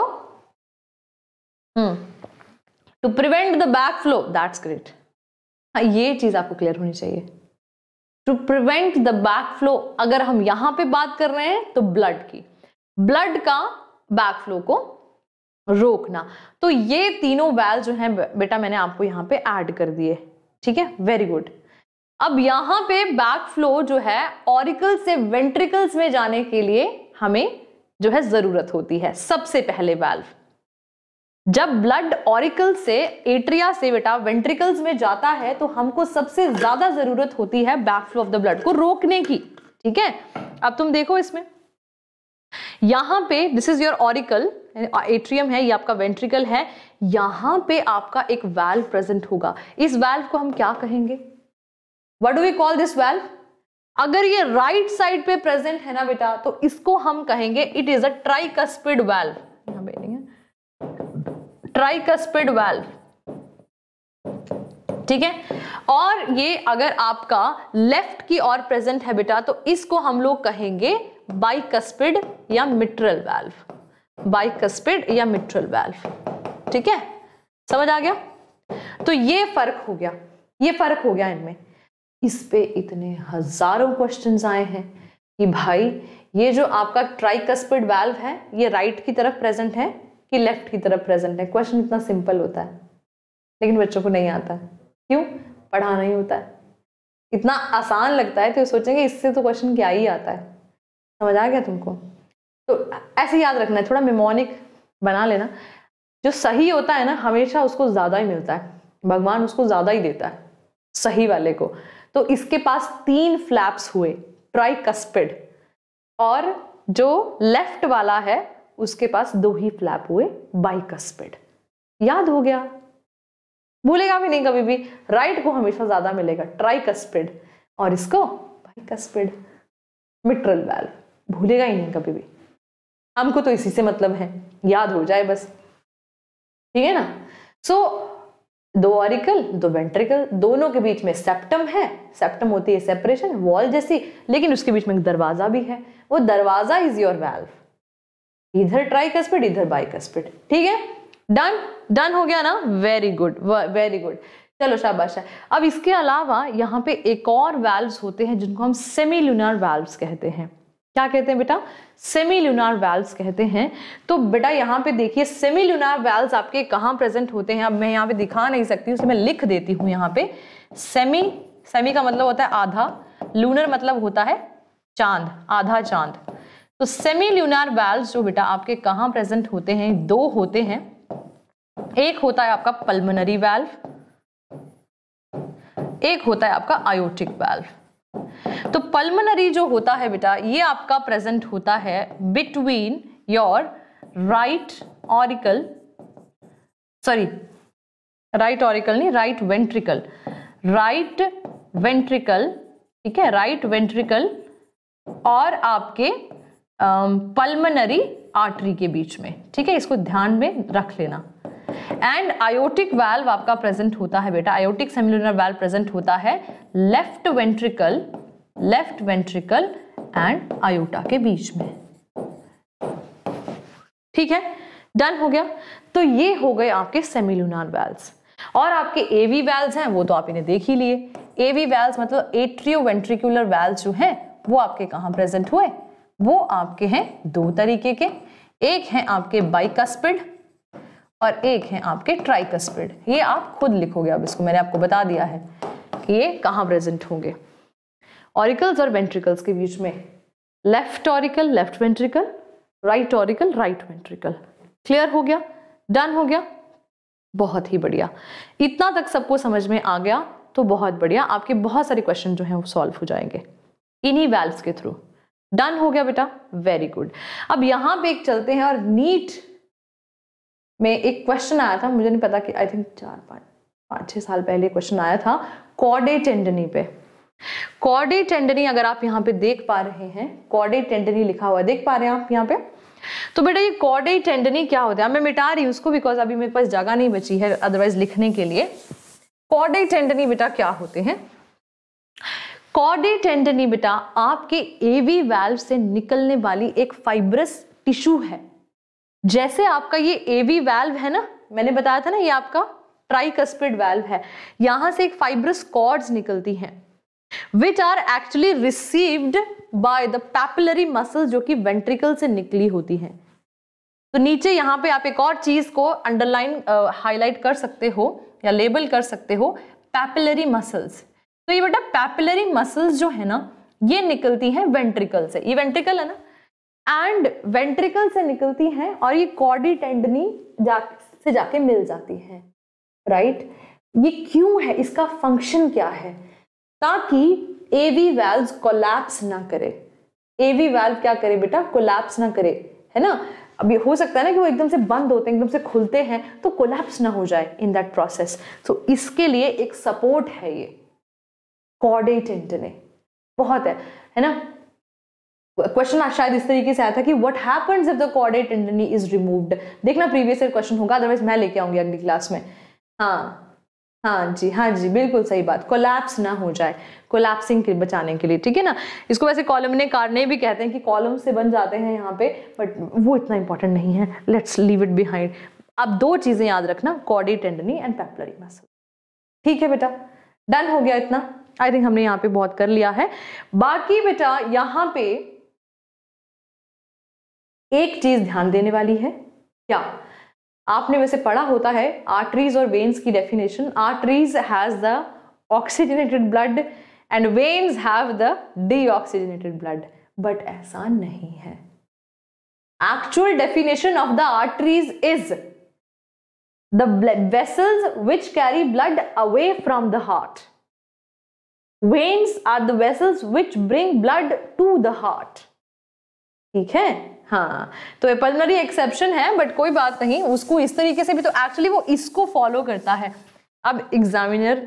to prevent the back flow that's great हाँ ये चीज आपको क्लियर होनी चाहिए to prevent the back flow अगर हम यहां पे बात कर रहे हैं तो ब्लड की ब्लड का बैक फ्लो को रोकना तो ये तीनों वैल जो हैं बेटा मैंने आपको यहाँ पे ऐड कर दिए ठीक है वेरी गुड अब यहां पे बैक फ्लो जो है ऑरिकल से वेंट्रिकल्स में जाने के लिए हमें जो है जरूरत होती है सबसे पहले वैल्व जब ब्लड ऑरिकल से एट्रिया से बेटा वेंट्रिकल्स में जाता है तो हमको सबसे ज्यादा जरूरत होती है बैकफ्लो ऑफ द ब्लड को रोकने की ठीक है अब तुम देखो इसमें यहां पे this is your auricle atrium है ये आपका वेंट्रिकल है यहां पे आपका एक वैल्व प्रेजेंट होगा इस वैल्व को हम क्या कहेंगे what do we call this valve अगर ये राइट right साइड पे प्रेजेंट है ना बेटा तो इसको हम कहेंगे it is a tricuspid valve tricuspid valve ठीक है और ये अगर आपका लेफ्ट की ओर प्रेजेंट है बेटा तो इसको हम लोग कहेंगे बाइकस्पिड या मिट्रल वेल्व बाइकस्पिड या मिट्रल वेल्व ठीक है समझ आ गया तो ये फर्क हो गया ये फर्क हो गया इनमें इस पे इतने हजारों क्वेश्चंस आए हैं कि भाई ये जो आपका ट्राइकस्पिड वेल्व है ये राइट की तरफ प्रेजेंट है कि लेफ्ट की तरफ प्रेजेंट है क्वेश्चन इतना सिंपल होता है लेकिन बच्चों को नहीं आता क्यों पढ़ा नहीं होता है इतना आसान लगता है तो सोचेंगे इससे तो क्वेश्चन क्या ही आता है समझ आ गया तुमको तो ऐसे याद रखना है थोड़ा मेमोनिक बना लेना जो सही होता है ना हमेशा उसको ज़्यादा ही मिलता है भगवान उसको ज़्यादा ही देता है सही वाले को तो इसके पास तीन फ्लैप्स हुए ट्राई कस्पिड और जो लेफ्ट वाला है उसके पास दो ही फ्लैप हुए बाइकस्पिड याद हो गया भूलेगा भी नहीं कभी भी राइट को हमेशा ज्यादा मिलेगा कस्पिड और इसको बाइकस्पिड मिट्रल वैल भूलेगा ही नहीं कभी भी हमको तो इसी से मतलब है याद हो जाए बस ठीक है ना सो so, दो ऑरिकल दो वेंट्रिकल दोनों के बीच में सेप्टम है सेप्टम होती है सेपरेशन वॉल जैसी लेकिन उसके बीच में दरवाजा भी है वो दरवाजा इज योर वैल्व इधर ट्राई कस्पिड इधर बाई कस्पिड ठीक है डन डन हो गया ना वेरी गुड वेरी गुड चलो शाबाश है अब इसके अलावा यहाँ पे एक और वाल्व्स होते हैं जिनको हम सेमी लूनार वाल्व्स कहते हैं क्या कहते हैं बेटा सेमी लूनार वाल्व्स कहते हैं तो बेटा यहाँ पे देखिए सेमी लूनार वाल्व्स आपके कहाँ प्रेजेंट होते हैं अब मैं यहाँ पे दिखा नहीं सकती उसे मैं लिख देती हूँ यहाँ पे सेमी सेमी का मतलब होता है आधा लूनर मतलब होता है चांद आधा चांद तो सेमी ल्यूनार वाल्व जो बेटा आपके कहाँ प्रेजेंट होते हैं दो होते हैं एक होता है आपका पल्मोनरी वैल्व एक होता है आपका आयोटिक वैल्व तो पल्मोनरी जो होता है बेटा ये आपका प्रेजेंट होता है between your right auricle sorry right auricle नहीं राइट वेंट्रिकल राइट वेंट्रिकल ठीक है राइट वेंट्रिकल और आपके पल्मनरी आर्टरी के बीच में ठीक है इसको ध्यान में रख लेना एंड आयोटिक वैल्व आपका प्रेजेंट होता है बेटा आयोटिक सेमिलुनर वैल्व प्रेजेंट होता है left ventricle left ventricle and aorta के बीच में ठीक है डन हो गया तो ये हो गए आपके सेमिलुनार वैल्स और आपके एवी वैल्स हैं वो तो आप इन्हें देख ही लिए एवी वैल्स मतलब एट्रियो वेंट्रिकुलर वैल्स जो हैं वो आपके कहाँ प्रेजेंट हुए वो आपके हैं दो तरीके के एक है आपके बाइकस्पिड और एक है आपके ट्राइकस्पिड ये आप खुद लिखोगे अब इसको मैंने आपको बता दिया है कि ये कहाँ प्रेजेंट होंगे ऑरिकल्स और वेंट्रिकल्स के बीच में left auricle left ventricle right auricle right ventricle clear हो गया डन हो गया बहुत ही बढ़िया इतना तक सबको समझ में आ गया तो बहुत बढ़िया आपके बहुत सारे क्वेश्चन जो हैं वो सॉल्व हो जाएंगे इन्हीं वैल्व के थ्रू डन हो गया बेटा वेरी गुड अब यहाँ पे एक चलते हैं और नीट में एक क्वेश्चन आया था मुझे नहीं पता कि आई थिंक चार पाँच पाँच छह साल पहले क्वेश्चन आया था कॉडे टेंडनी पे कॉडे टेंडनी अगर आप यहाँ पे देख पा रहे हैं कॉडे टेंडनी लिखा हुआ देख पा रहे हैं आप यहाँ पे तो बेटा ये कॉडे टेंडनी क्या होता है मैं मिटा रही हूँ उसको बिकॉज अभी मेरे पास जगह नहीं बची है अदरवाइज लिखने के लिए कॉडे टेंडनी बेटा क्या होते हैं कॉर्डे बेटा आपके एवी वैल्व से निकलने वाली एक फाइब्रस टिश्यू है जैसे आपका ये एवी वैल्व है ना मैंने बताया था ना ये आपका ट्राइकस्पिड वैल्व है यहां से एक फाइब्रस कॉर्ड्स निकलती हैं which are actually received by the papillary muscle जो कि वेंट्रिकल से निकली होती हैं तो नीचे यहाँ पे आप एक और चीज को अंडरलाइन हाईलाइट uh, कर सकते हो या लेबल कर सकते हो पैपुलरी मसल्स तो ये बेटा पैपिलरी मसल्स जो है ना ये निकलती है वेंट्रिकल से ये वेंट्रिकल है ना एंड वेंट्रिकल से निकलती है और ये कॉडी टेंडनी जा से जाके मिल जाती है राइट ये क्यों है इसका फंक्शन क्या है ताकि एवी वैल्व कोलैप्स ना करे एवी वैल्व क्या करे बेटा कोलैप्स ना करे है ना अब हो सकता है ना कि वो एकदम से बंद होते हैं एकदम से खुलते हैं तो कोलैप्स ना हो जाए इन दैट प्रोसेस तो इसके लिए एक सपोर्ट है ये कोऑर्डिनेट इंटने बहुत है है ना क्वेश्चन शायद इस तरीके से आया था कि व्हाट हैपेंस इफ द कोऑर्डिनेट इंटनी इज रिमूव्ड देखना प्रीवियस ईयर क्वेश्चन होगा अदरवाइज मैं लेके आऊंगी अगली क्लास में हाँ हाँ जी हाँ जी बिल्कुल सही बात कोलैप्स ना हो जाए कोलैप्सिंग के बचाने के लिए ठीक है ना इसको वैसे कॉलमने कारने भी कहते हैं कि कॉलम से बन जाते हैं यहाँ पे बट वो इतना इंपॉर्टेंट नहीं है लेट्स लीव इट बिहाइंड अब दो चीज़ें याद रखना कॉडी टेंडनी एंड पेपलरी मसल ठीक है बेटा डन हो गया इतना आई थिंक हमने यहाँ पे बहुत कर लिया है बाकी बेटा यहाँ पे एक चीज ध्यान देने वाली है क्या आपने वैसे पढ़ा होता है आर्टरीज और वेन्स की definition arteries has the oxygenated blood and veins have the deoxygenated blood but ऐसा नहीं है actual definition of the arteries is the blood vessels which carry blood away from the heart veins are the vessels which bring blood to the heart ठीक है हाँ तो ये पल्मरी एक्सेप्शन है बट कोई बात नहीं उसको इस तरीके से भी तो एक्चुअली वो इसको फॉलो करता है अब एग्जामिनर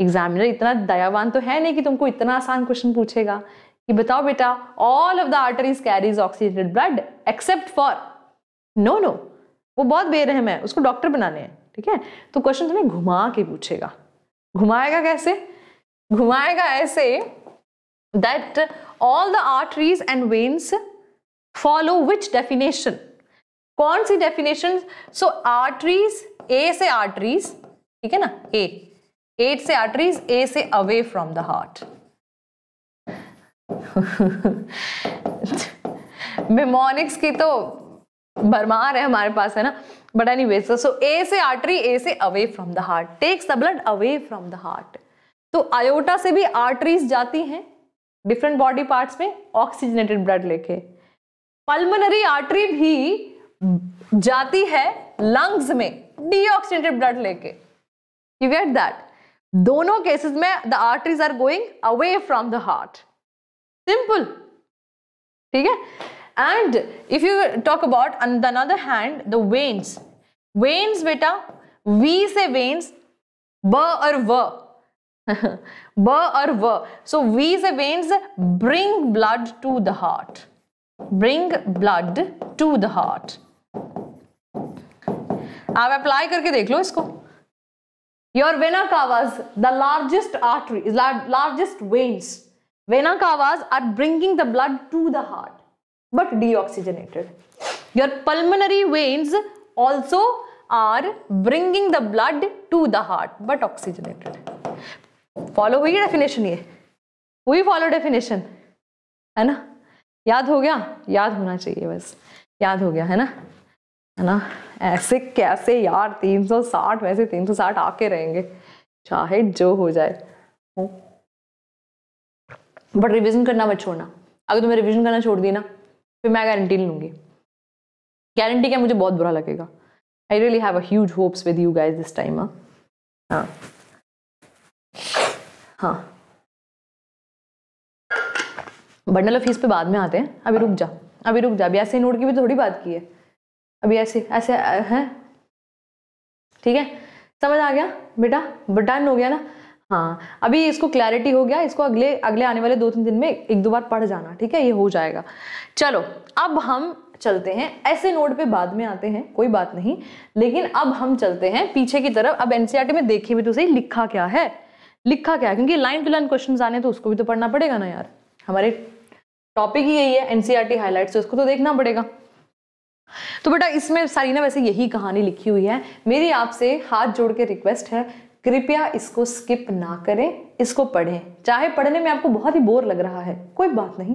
एग्जामिनर इतना दयावान तो है नहीं कि तुमको इतना आसान क्वेश्चन पूछेगा कि बताओ बेटा all of the arteries carries oxygenated blood except for no no वो बहुत बेरहम है उसको डॉक्टर बनाने हैं ठीक है तो क्वेश्चन तुम्हें घुमा के पूछेगा घुमाएगा कैसे घुमाएगा ऐसे that all the arteries and veins follow which definition कौन सी डेफिनेशन सो आर्टरीज ए से आर्टरीज ठीक है ना ए एट से आर्टरीज ए से away from the heart mnemonics की तो भरमार है हमारे पास है ना but anyways so A से आर्टरी ए से away from the heart takes the blood away from the heart तो आयोटा से भी आर्टरीज जाती हैं डिफरेंट बॉडी पार्ट्स में ऑक्सीजनेटेड ब्लड लेके पल्मोनरी आर्टरी भी जाती है लंग्स में डीऑक्सीजनेटेड ब्लड लेके यू गेट दैट दोनों केसेस में the arteries are going away from the heart simple ठीक है and if you talk about on the another hand the veins veins बेटा वी से वेन्स ब और व B or V. So, these veins bring blood to the heart. Bring blood to the heart. Now, apply karke deklo isko. Your vena cavas, the largest artery, largest veins. Vena cavas are bringing the blood to the heart. But deoxygenated. Your pulmonary veins also are bringing the blood to the heart. But oxygenated. Follow हुई डेफिनेशन ये हुई फॉलो डेफिनेशन है ना याद हो गया याद होना चाहिए बस याद हो गया है ना है ना ऐसे कैसे यार 360 वैसे 360 आके रहेंगे चाहे जो हो जाए बट रिविजन करना मत छोड़ना अगर तुम्हें रिविजन करना छोड़ दी ना फिर मैं गारंटी लूंगी गारंटी क्या मुझे बहुत बुरा लगेगा I really have huge hopes with you guys this time हाँ हाँ बंडल ऑफ फीस पे बाद में आते हैं अभी रुक जा अभी रुक जा अभी ऐसे नोट की भी तो थोड़ी बात की है अभी ऐसे ऐसे है ठीक है समझ आ गया बेटा बटन हो गया ना हाँ अभी इसको क्लैरिटी हो गया इसको अगले अगले आने वाले दो तीन दिन में एक दो बार पढ़ जाना ठीक है ये हो जाएगा चलो अब हम चलते हैं ऐसे नोट पे बाद में आते हैं कोई बात नहीं लेकिन अब हम चलते हैं पीछे की तरफ अब एनसीईआरटी e में देखे भी तो सही लिखा क्या है लिखा क्या क्योंकि लाइन टू लाइन क्वेश्चन आने तो उसको भी तो पढ़ना पड़ेगा ना यार हमारे टॉपिक ही यही है एनसीआरटी हाईलाइट e तो उसको तो देखना पड़ेगा तो बेटा इसमें सारी ना वैसे यही कहानी लिखी हुई है मेरी आपसे हाथ जोड़ के रिक्वेस्ट है कृपया इसको स्किप ना करें इसको पढ़ें चाहे पढ़ने में आपको बहुत ही बोर लग रहा है कोई बात नहीं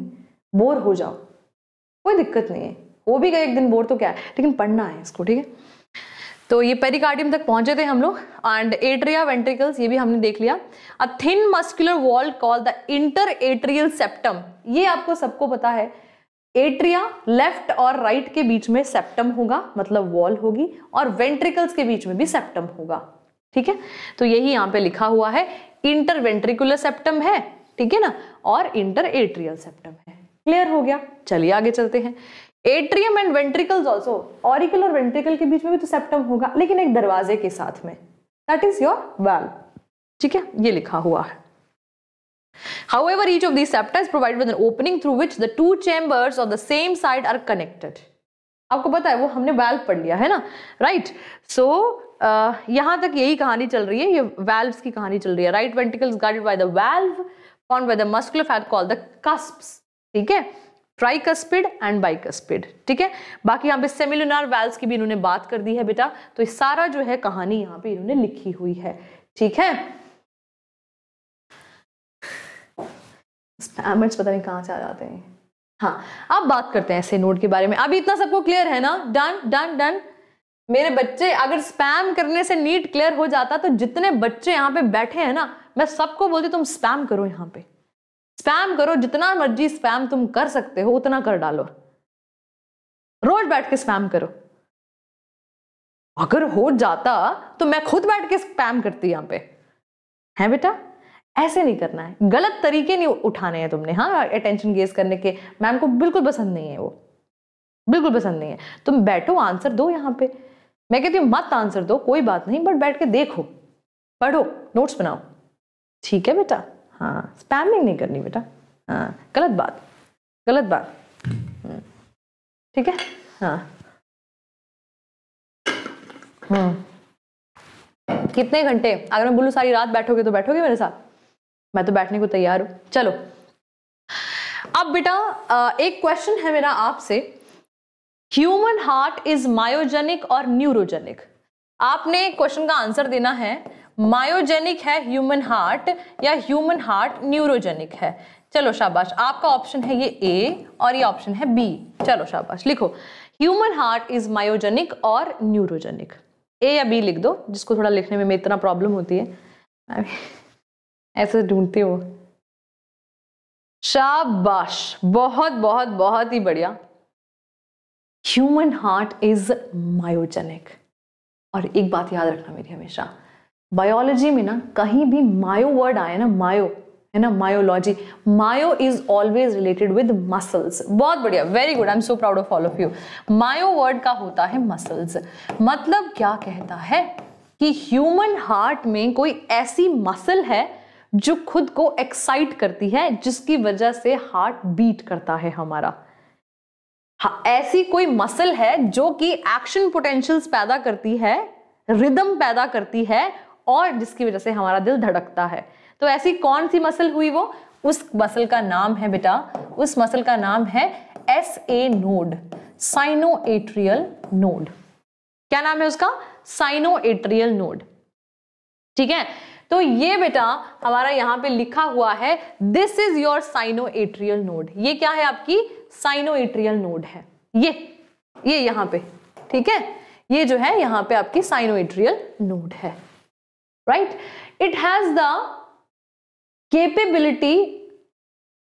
बोर हो जाओ कोई दिक्कत नहीं है हो भी गए एक दिन बोर तो क्या है लेकिन पढ़ना है इसको ठीक है तो ये पेरिकार्डियम तक पहुंचे थे हम लोग एंड एट्रिया वेंट्रिकल्स ये भी हमने देख लिया a thin muscular wall call the inter atrial septum ये आपको सबको पता है एट्रिया लेफ्ट और राइट right के बीच में सेप्टम होगा मतलब वॉल होगी और वेंट्रिकल्स के बीच में भी सेप्टम होगा ठीक है तो यही यहां पे लिखा हुआ है इंटर वेंट्रिकुलर सेप्टम है ठीक है ना और इंटर एट्रियल सेप्टम है क्लियर हो गया चलिए आगे चलते हैं atrium and ventricles also auricle और वेंट्रिकल के बीच में भी तो सेप्टम होगा लेकिन एक दरवाजे के साथ में दैट इज योर वैल ठीक है ये लिखा हुआ है However, each of these septa is provided with an opening through which the two chambers on the same side are connected. आपको पता है वो हमने valve पढ़ लिया है ना right. so, uh, यहाँ तक यही कहानी चल रही है ये valves की कहानी चल रही है right ventricle is guarded by the valve formed by the muscular fat called the cusps. ठीक है ट्राइकस्पिड एंड बाइकस्पिड ठीक है बाकी यहाँ पे सेमिलुनार वेल्स की भी इन्होंने बात कर दी है बेटा तो सारा जो है कहानी यहाँ पे इन्होंने लिखी हुई है ठीक है स्पैमर्स पता नहीं कहाँ से आ जाते हैं हाँ अब बात करते हैं ऐसे नोट के बारे में अभी इतना सबको क्लियर है ना डन डन डन मेरे बच्चे अगर स्पैम करने से नीट क्लियर हो जाता तो जितने बच्चे यहाँ पे बैठे हैं ना मैं सबको बोलती तुम स्पैम करो यहाँ पे स्पैम करो जितना मर्जी स्पैम तुम कर सकते हो उतना कर डालो रोज बैठ के स्पैम करो अगर हो जाता तो मैं खुद बैठ के स्पैम करती यहां पे है बेटा ऐसे नहीं करना है गलत तरीके नहीं उठाने हैं तुमने हाँ अटेंशन गेस करने के मैम को बिल्कुल पसंद नहीं है वो बिल्कुल पसंद नहीं है तुम बैठो आंसर दो यहां पे मैं कहती हूं मत आंसर दो कोई बात नहीं बट बैठ के देखो पढ़ो नोट्स बनाओ ठीक है बेटा हाँ स्पैमिंग नहीं करनी बेटा हाँ गलत बात गलत बात हम्म, ठीक है हाँ हम्म। कितने घंटे अगर मैं बोलूँ सारी रात बैठोगे तो बैठोगे मेरे साथ मैं तो बैठने को तैयार हूँ चलो अब बेटा एक क्वेश्चन है मेरा आपसे ह्यूमन हार्ट इज मायोजेनिक और न्यूरोजेनिक आपने क्वेश्चन का आंसर देना है मायोजेनिक है ह्यूमन हार्ट या ह्यूमन हार्ट न्यूरोजेनिक है चलो शाबाश आपका ऑप्शन है ये ए और ये ऑप्शन है बी चलो शाबाश लिखो ह्यूमन हार्ट इज मायोजेनिक और न्यूरोजेनिक ए या बी लिख दो जिसको थोड़ा लिखने में, में इतना प्रॉब्लम होती है ऐसे ढूंढते हो शाबाश बहुत बहुत बहुत ही बढ़िया ह्यूमन हार्ट इज मायोजेनिक और एक बात याद रखना मेरी हमेशा बायोलॉजी में ना कहीं भी मायो वर्ड आया ना मायो है ना myology myo is always related with muscles बहुत बढ़िया very good I am so proud of all of you myo word का होता है मसल्स मतलब क्या कहता है कि ह्यूमन हार्ट में कोई ऐसी मसल है जो खुद को एक्साइट करती है जिसकी वजह से हार्ट बीट करता है हमारा हाँ, ऐसी कोई मसल है जो कि एक्शन पोटेंशियल्स पैदा करती है रिदम पैदा करती है और जिसकी वजह से हमारा दिल धड़कता है तो ऐसी कौन सी मसल हुई वो उस मसल का नाम है बेटा उस मसल का नाम है S A node sino atrial node क्या नाम है उसका साइनो एट्रियल नोड ठीक है तो ये बेटा हमारा यहां पे लिखा हुआ है this is your sino atrial node ये क्या है आपकी साइनो एट्रियल नोड है ये ये यहां पे ठीक है ये जो है यहां पे आपकी साइनो एट्रियल नोड है right it has the capability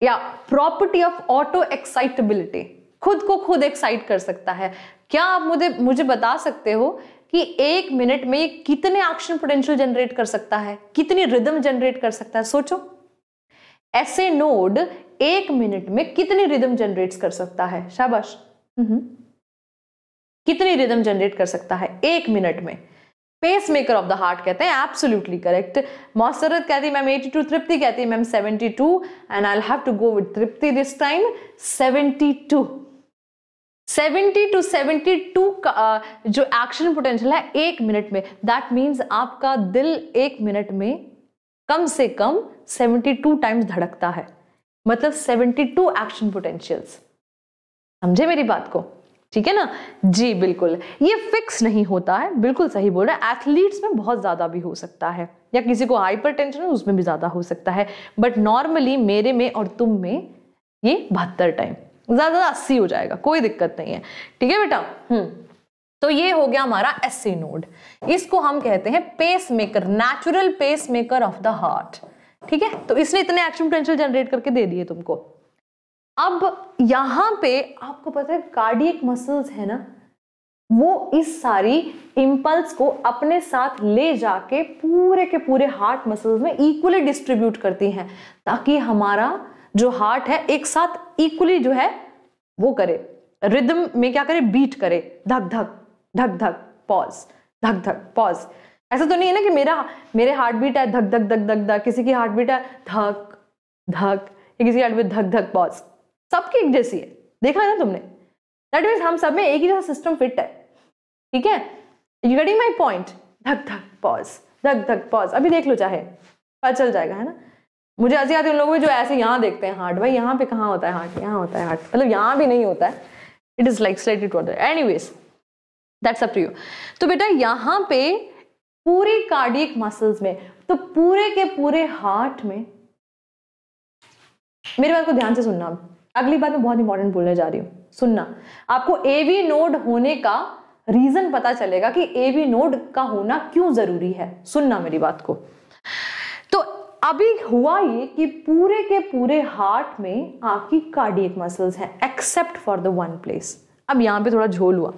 या प्रॉपर्टी ऑफ ऑटो एक्साइटेबिलिटी खुद को खुद एक्साइट कर सकता है क्या आप मुझे मुझे बता सकते हो कि एक मिनट में ये कितने एक्शन पोटेंशियल जनरेट कर सकता है कितनी रिदम जनरेट कर सकता है सोचो ऐसे नोड एक मिनट में कितनी रिदम जनरेट कर सकता है शाबाश हम्म। कितनी रिदम जनरेट कर सकता है एक मिनट में pace maker of the heart कहते हैं एब्सोल्युटली करेक्ट मौसरत कहती है मैम एटी टू तृप्ति कहती है ma'am seventy two and I have to go with Tripti this time seventy two seventy two seventy two का जो एक्शन पोटेंशियल है एक मिनट में दैट मीन्स आपका दिल एक मिनट में कम से कम सेवेंटी टू टाइम्स धड़कता है मतलब सेवेंटी टू एक्शन पोटेंशियल्स समझे मेरी बात को ठीक है ना जी बिल्कुल ये फिक्स नहीं होता है बिल्कुल सही बोल रहे हैं एथलीट्स में बहुत ज़्यादा भी हो सकता है या किसी को हाइपर टेंशन है उसमें भी ज़्यादा हो सकता है बट नॉर्मली मेरे में और तुम में ये बहत्तर टाइम ज़्यादा ज़्यादा अस्सी हो जाएगा कोई दिक्कत नहीं है ठीक है बेटा हम्म तो ये हो गया हमारा एससी नोड इसको हम कहते हैं pace maker natural pace maker of the heart ठीक है तो इसने इतने एक्शन पोटेंशियल जनरेट करके दे दिए तुमको अब यहां पे आपको पता है कार्डियक मसल्स है ना वो इस सारी इम्पल्स को अपने साथ ले जाके पूरे के पूरे हार्ट मसल्स में इक्वली डिस्ट्रीब्यूट करती हैं ताकि हमारा जो हार्ट है एक साथ इक्वली जो है वो करे रिदम में क्या करे बीट करे धक धक धक धक पॉज धक धक पॉज ऐसा तो नहीं है ना कि मेरा मेरे हार्ट बीट है धक धक धक धक धक किसी की हार्ट बीट है धक धक किसी की हार्ट बीट धक धक पॉज सबकी एक जैसी है देखा है ना तुमने दैट मीन्स हम सब में एक ही जैसा सिस्टम फिट है ठीक है यू गेटिंग माई पॉइंट धक धक पॉज धक धक पॉज अभी देख लो चाहे पता चल जाएगा है ना मुझे ऐसी आती है उन लोगों में जो ऐसे यहाँ देखते हैं हार्ट भाई यहाँ पे कहाँ होता है हार्ट यहाँ होता है हार्ट मतलब यहाँ भी नहीं होता है it is like slated to anyways that's up to you तो बेटा यहाँ पे पूरे कार्डियक मसल्स में तो पूरे के पूरे हार्ट में मेरे बात को ध्यान से सुनना अगली बात मैं बहुत इंपॉर्टेंट बोलने जा रही हूँ सुनना आपको ए वी नोड होने का रीजन पता चलेगा कि ए वी नोड का होना क्यों जरूरी है सुनना मेरी बात को तो अभी हुआ ये कि पूरे के पूरे हार्ट में आपकी कार्डियक मसल्स हैं except for the one place अब यहाँ पे थोड़ा झोल हुआ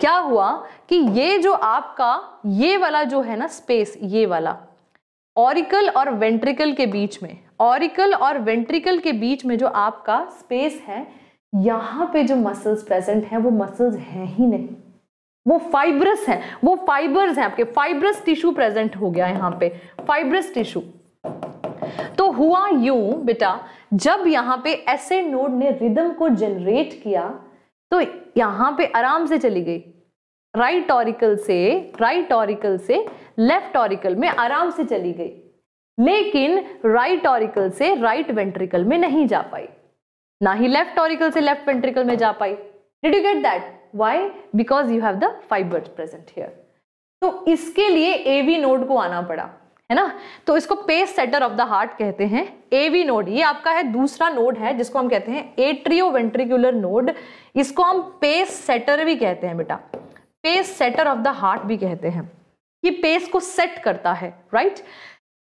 क्या हुआ कि ये जो आपका ये वाला जो है ना स्पेस ये वाला ऑरिकल और वेंट्रिकल के बीच में ऑरिकल और वेंट्रिकल के बीच में जो आपका स्पेस है यहाँ पे जो मसल्स प्रेजेंट हैं वो मसल्स हैं ही नहीं वो फाइब्रस हैं वो फाइबर्स हैं आपके फाइब्रस टिश्यू प्रेजेंट हो गया यहाँ पे फाइब्रस टिश्यू तो हुआ यू बेटा जब यहाँ पे ऐसे नोड ने रिदम को जनरेट किया तो यहाँ पे आराम से चली गई राइट ऑरिकल से राइट ऑरिकल से लेफ्ट ऑरिकल में आराम से चली गई लेकिन राइट ऑरिकल से राइट वेंट्रिकल में नहीं जा पाई ना ही लेफ्ट ऑरिकल से लेफ्ट वेंट्रिकल में जा पाई did you get that why because you have the fibres present here तो इसके लिए एवी नोड को आना पड़ा है ना तो इसको pace setter of the heart कहते हैं एवी नोड ये आपका है दूसरा नोड है जिसको हम कहते हैं एट्रियो वेंट्रिकुलर नोड इसको हम पेस सेटर भी कहते हैं बेटा pace setter of the heart भी कहते हैं ये पेस को सेट करता है राइट right?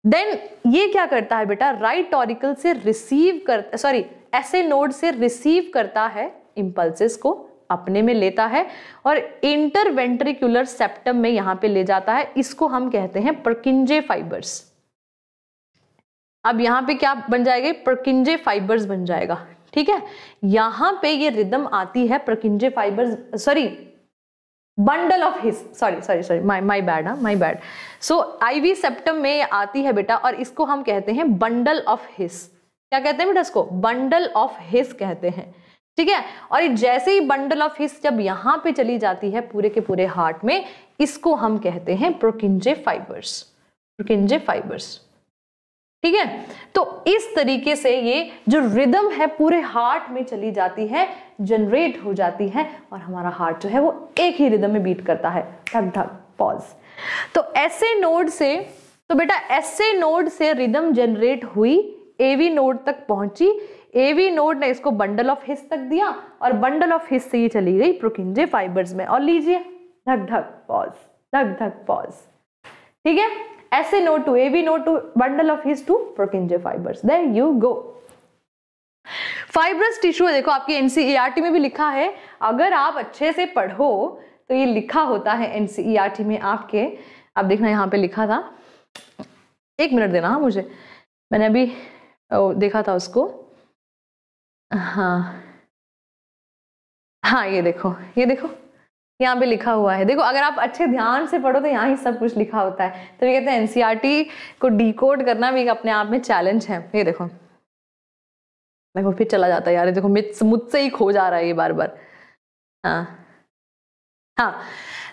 देन ये क्या करता है बेटा राइट टॉरिकल से रिसीव कर सॉरी ऐसे नोड से रिसीव करता है इम्पल्सिस को अपने में लेता है और इंटरवेंट्रिकुलर सेप्टम में यहां पे ले जाता है इसको हम कहते हैं प्रकिंजे फाइबर्स अब यहां पे क्या बन जाएगा प्रकिंजे फाइबर्स बन जाएगा ठीक है यहां पे ये रिदम आती है Purkinje fibres sorry bundle of His sorry sorry sorry my my bad हाँ my bad so IV septum में आती है बेटा और इसको हम कहते हैं बंडल ऑफ हिस क्या कहते हैं बेटा इसको बंडल ऑफ हिस कहते हैं ठीक है और ये जैसे ही बंडल ऑफ हिस जब यहाँ पे चली जाती है पूरे के पूरे हार्ट में इसको हम कहते हैं प्रोकिंजे फाइबर्स प्रोकिंजे फाइबर्स ठीक है तो इस तरीके से ये जो रिदम है पूरे हार्ट में चली जाती है जनरेट हो जाती है और हमारा हार्ट जो है वो एक ही रिदम में बीट करता है धक धक पॉज तो ऐसे नोड से तो बेटा ऐसे नोड से रिदम जनरेट हुई एवी नोड तक पहुंची एवी नोड ने इसको बंडल ऑफ हिस्स तक दिया और बंडल ऑफ हिस्स से ये चली गई प्रोकिंजे फाइबर्स में और लीजिए धक धक पॉज धक धक पॉज ठीक है SiNO2, AVNO2, bundle of his two Purkinje fibers. There you go. Fibrous tissue देखो आपकी एनसीईआरटी e में भी लिखा है अगर आप अच्छे से पढ़ो तो ये लिखा होता है एनसीईआरटी e में आपके आप देखना यहाँ पे लिखा था एक मिनट देना हाँ मुझे मैंने अभी ओ, देखा था उसको हाँ हाँ ये देखो ये देखो यहाँ पे लिखा हुआ है देखो अगर आप अच्छे ध्यान से पढ़ो तो यहाँ ही सब कुछ लिखा होता है तो ये कहते हैं एनसीआर को डी करना भी अपने आप में चैलेंज है ये देखो देखो फिर चला जाता है यार देखो मुझसे ही खो जा रहा है ये बार बार हाँ हाँ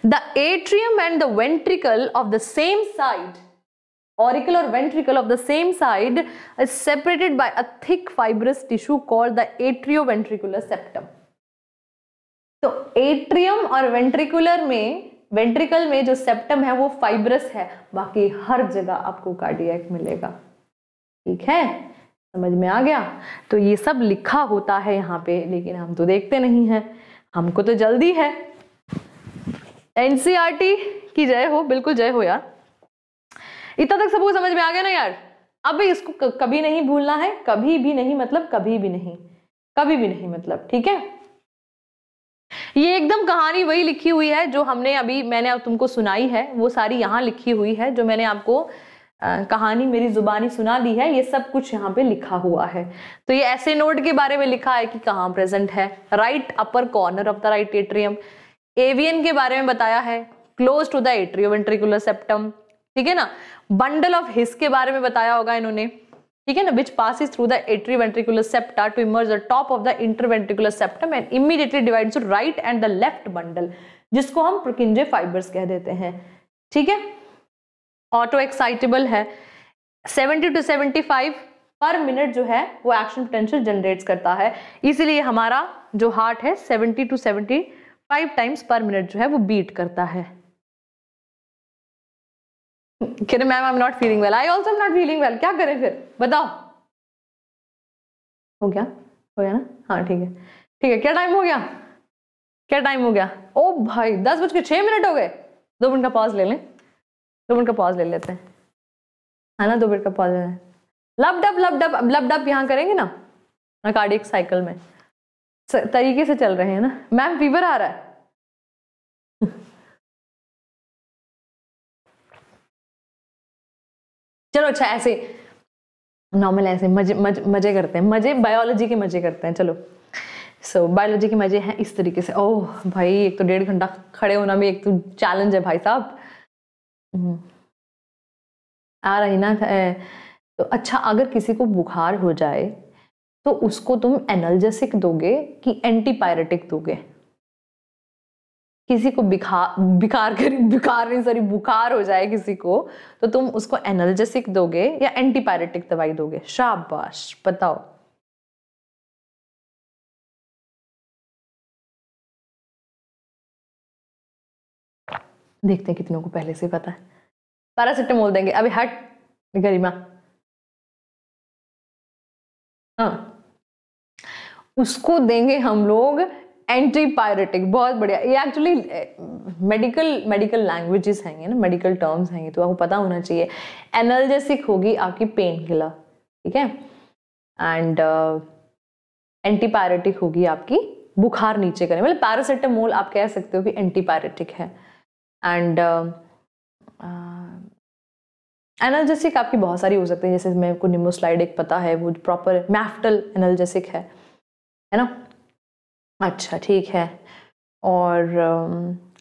the atrium and the ventricle of the same side auricle और ventricle of the same side is separated by a thick fibrous tissue call the atrio ventricular septum तो एट्रियम और वेंट्रिकुलर में वेंट्रिकल में जो सेप्टम है वो फाइब्रस है बाकी हर जगह आपको कार्डियक मिलेगा ठीक है समझ में आ गया तो ये सब लिखा होता है यहाँ पे लेकिन हम तो देखते नहीं हैं हमको तो जल्दी है एनसीईआरटी e की जय हो बिल्कुल जय हो यार इतना तक सबको समझ में आ गया ना यार अब इसको कभी नहीं भूलना है कभी भी नहीं मतलब कभी भी नहीं कभी भी नहीं मतलब ठीक है ये एकदम कहानी वही लिखी हुई है जो हमने अभी मैंने तुमको सुनाई है वो सारी यहाँ लिखी हुई है जो मैंने आपको आ, कहानी मेरी जुबानी सुना दी है ये सब कुछ यहाँ पे लिखा हुआ है तो ये ऐसे नोट के बारे में लिखा है कि कहाँ प्रेजेंट है right upper corner of the right atrium AVN के बारे में बताया है close to the atrio ventricular septum ठीक है ना बंडल ऑफ हिस के बारे में बताया होगा इन्होंने ठीक है ना which pass through the atrio ventricular septa to emerge the top of the interventricular septum and immediately divides right and the left bundle जिसको हम प्रकिंजे फाइबर्स कह देते हैं ठीक है ऑटो एक्साइटेबल है 70 टू 75 पर मिनट जो है वो एक्शन पोटेंशियल जनरेट्स करता है इसीलिए हमारा जो हार्ट है 70 टू 75 टाइम्स पर मिनट जो है वो बीट करता है कह ma'am I am not feeling well I also am not feeling well क्या करें फिर बताओ हो गया हो गया ना हाँ ठीक है ठीक है क्या टाइम हो गया क्या टाइम हो गया ओ भाई दस बज के छः मिनट हो गए दो मिनट का पॉज ले लें दो मिनट का पॉज ले लेते हैं है ना दो मिनट का पॉज ले है लब डब लब डब लब डब यहाँ करेंगे ना कार्डिक साइकिल में तरीके से चल रहे हैं ना मैम फीवर आ रहा है चलो अच्छा ऐसे नॉर्मल ऐसे मजे मजे मजे करते हैं मजे बायोलॉजी के मजे करते हैं चलो सो so, बायोलॉजी के मजे हैं इस तरीके से ओह भाई एक तो डेढ़ घंटा खड़े होना भी एक तो चैलेंज है भाई साहब हम्म। आ रही ना तो अच्छा अगर किसी को बुखार हो जाए तो उसको तुम एनर्जेसिक दोगे कि एंटीपायरेटिक दोगे किसी को बिखा बिकार कर बिखार नहीं सॉरी बुखार हो जाए किसी को तो तुम उसको एनर्जेसिक दोगे या एंटीपायरेटिक दवाई दोगे शाबाश बताओ देखते हैं कितनों को पहले से पता है पैरासिटामोल देंगे अभी हट गरिमा हाँ उसको देंगे हम लोग एंटी पायरेटिक बहुत बढ़िया ये एक्चुअली मेडिकल मेडिकल लैंग्वेजेस हैं ना मेडिकल टर्म्स हैं तो आपको पता होना चाहिए एनर्जेसिक होगी आपकी पेन किलर ठीक है एंड एंटीपायरेटिक uh, होगी आपकी बुखार नीचे करने मतलब पैरासिटामोल आप कह सकते हो कि एंटीपायरेटिक है एंड uh, uh, एनर्जेसिक आपकी बहुत सारी हो सकती है जैसे मेरे को निमोस्लाइड एक पता है वो प्रॉपर मैफ्टल एनर्जेसिक है है ना अच्छा ठीक है और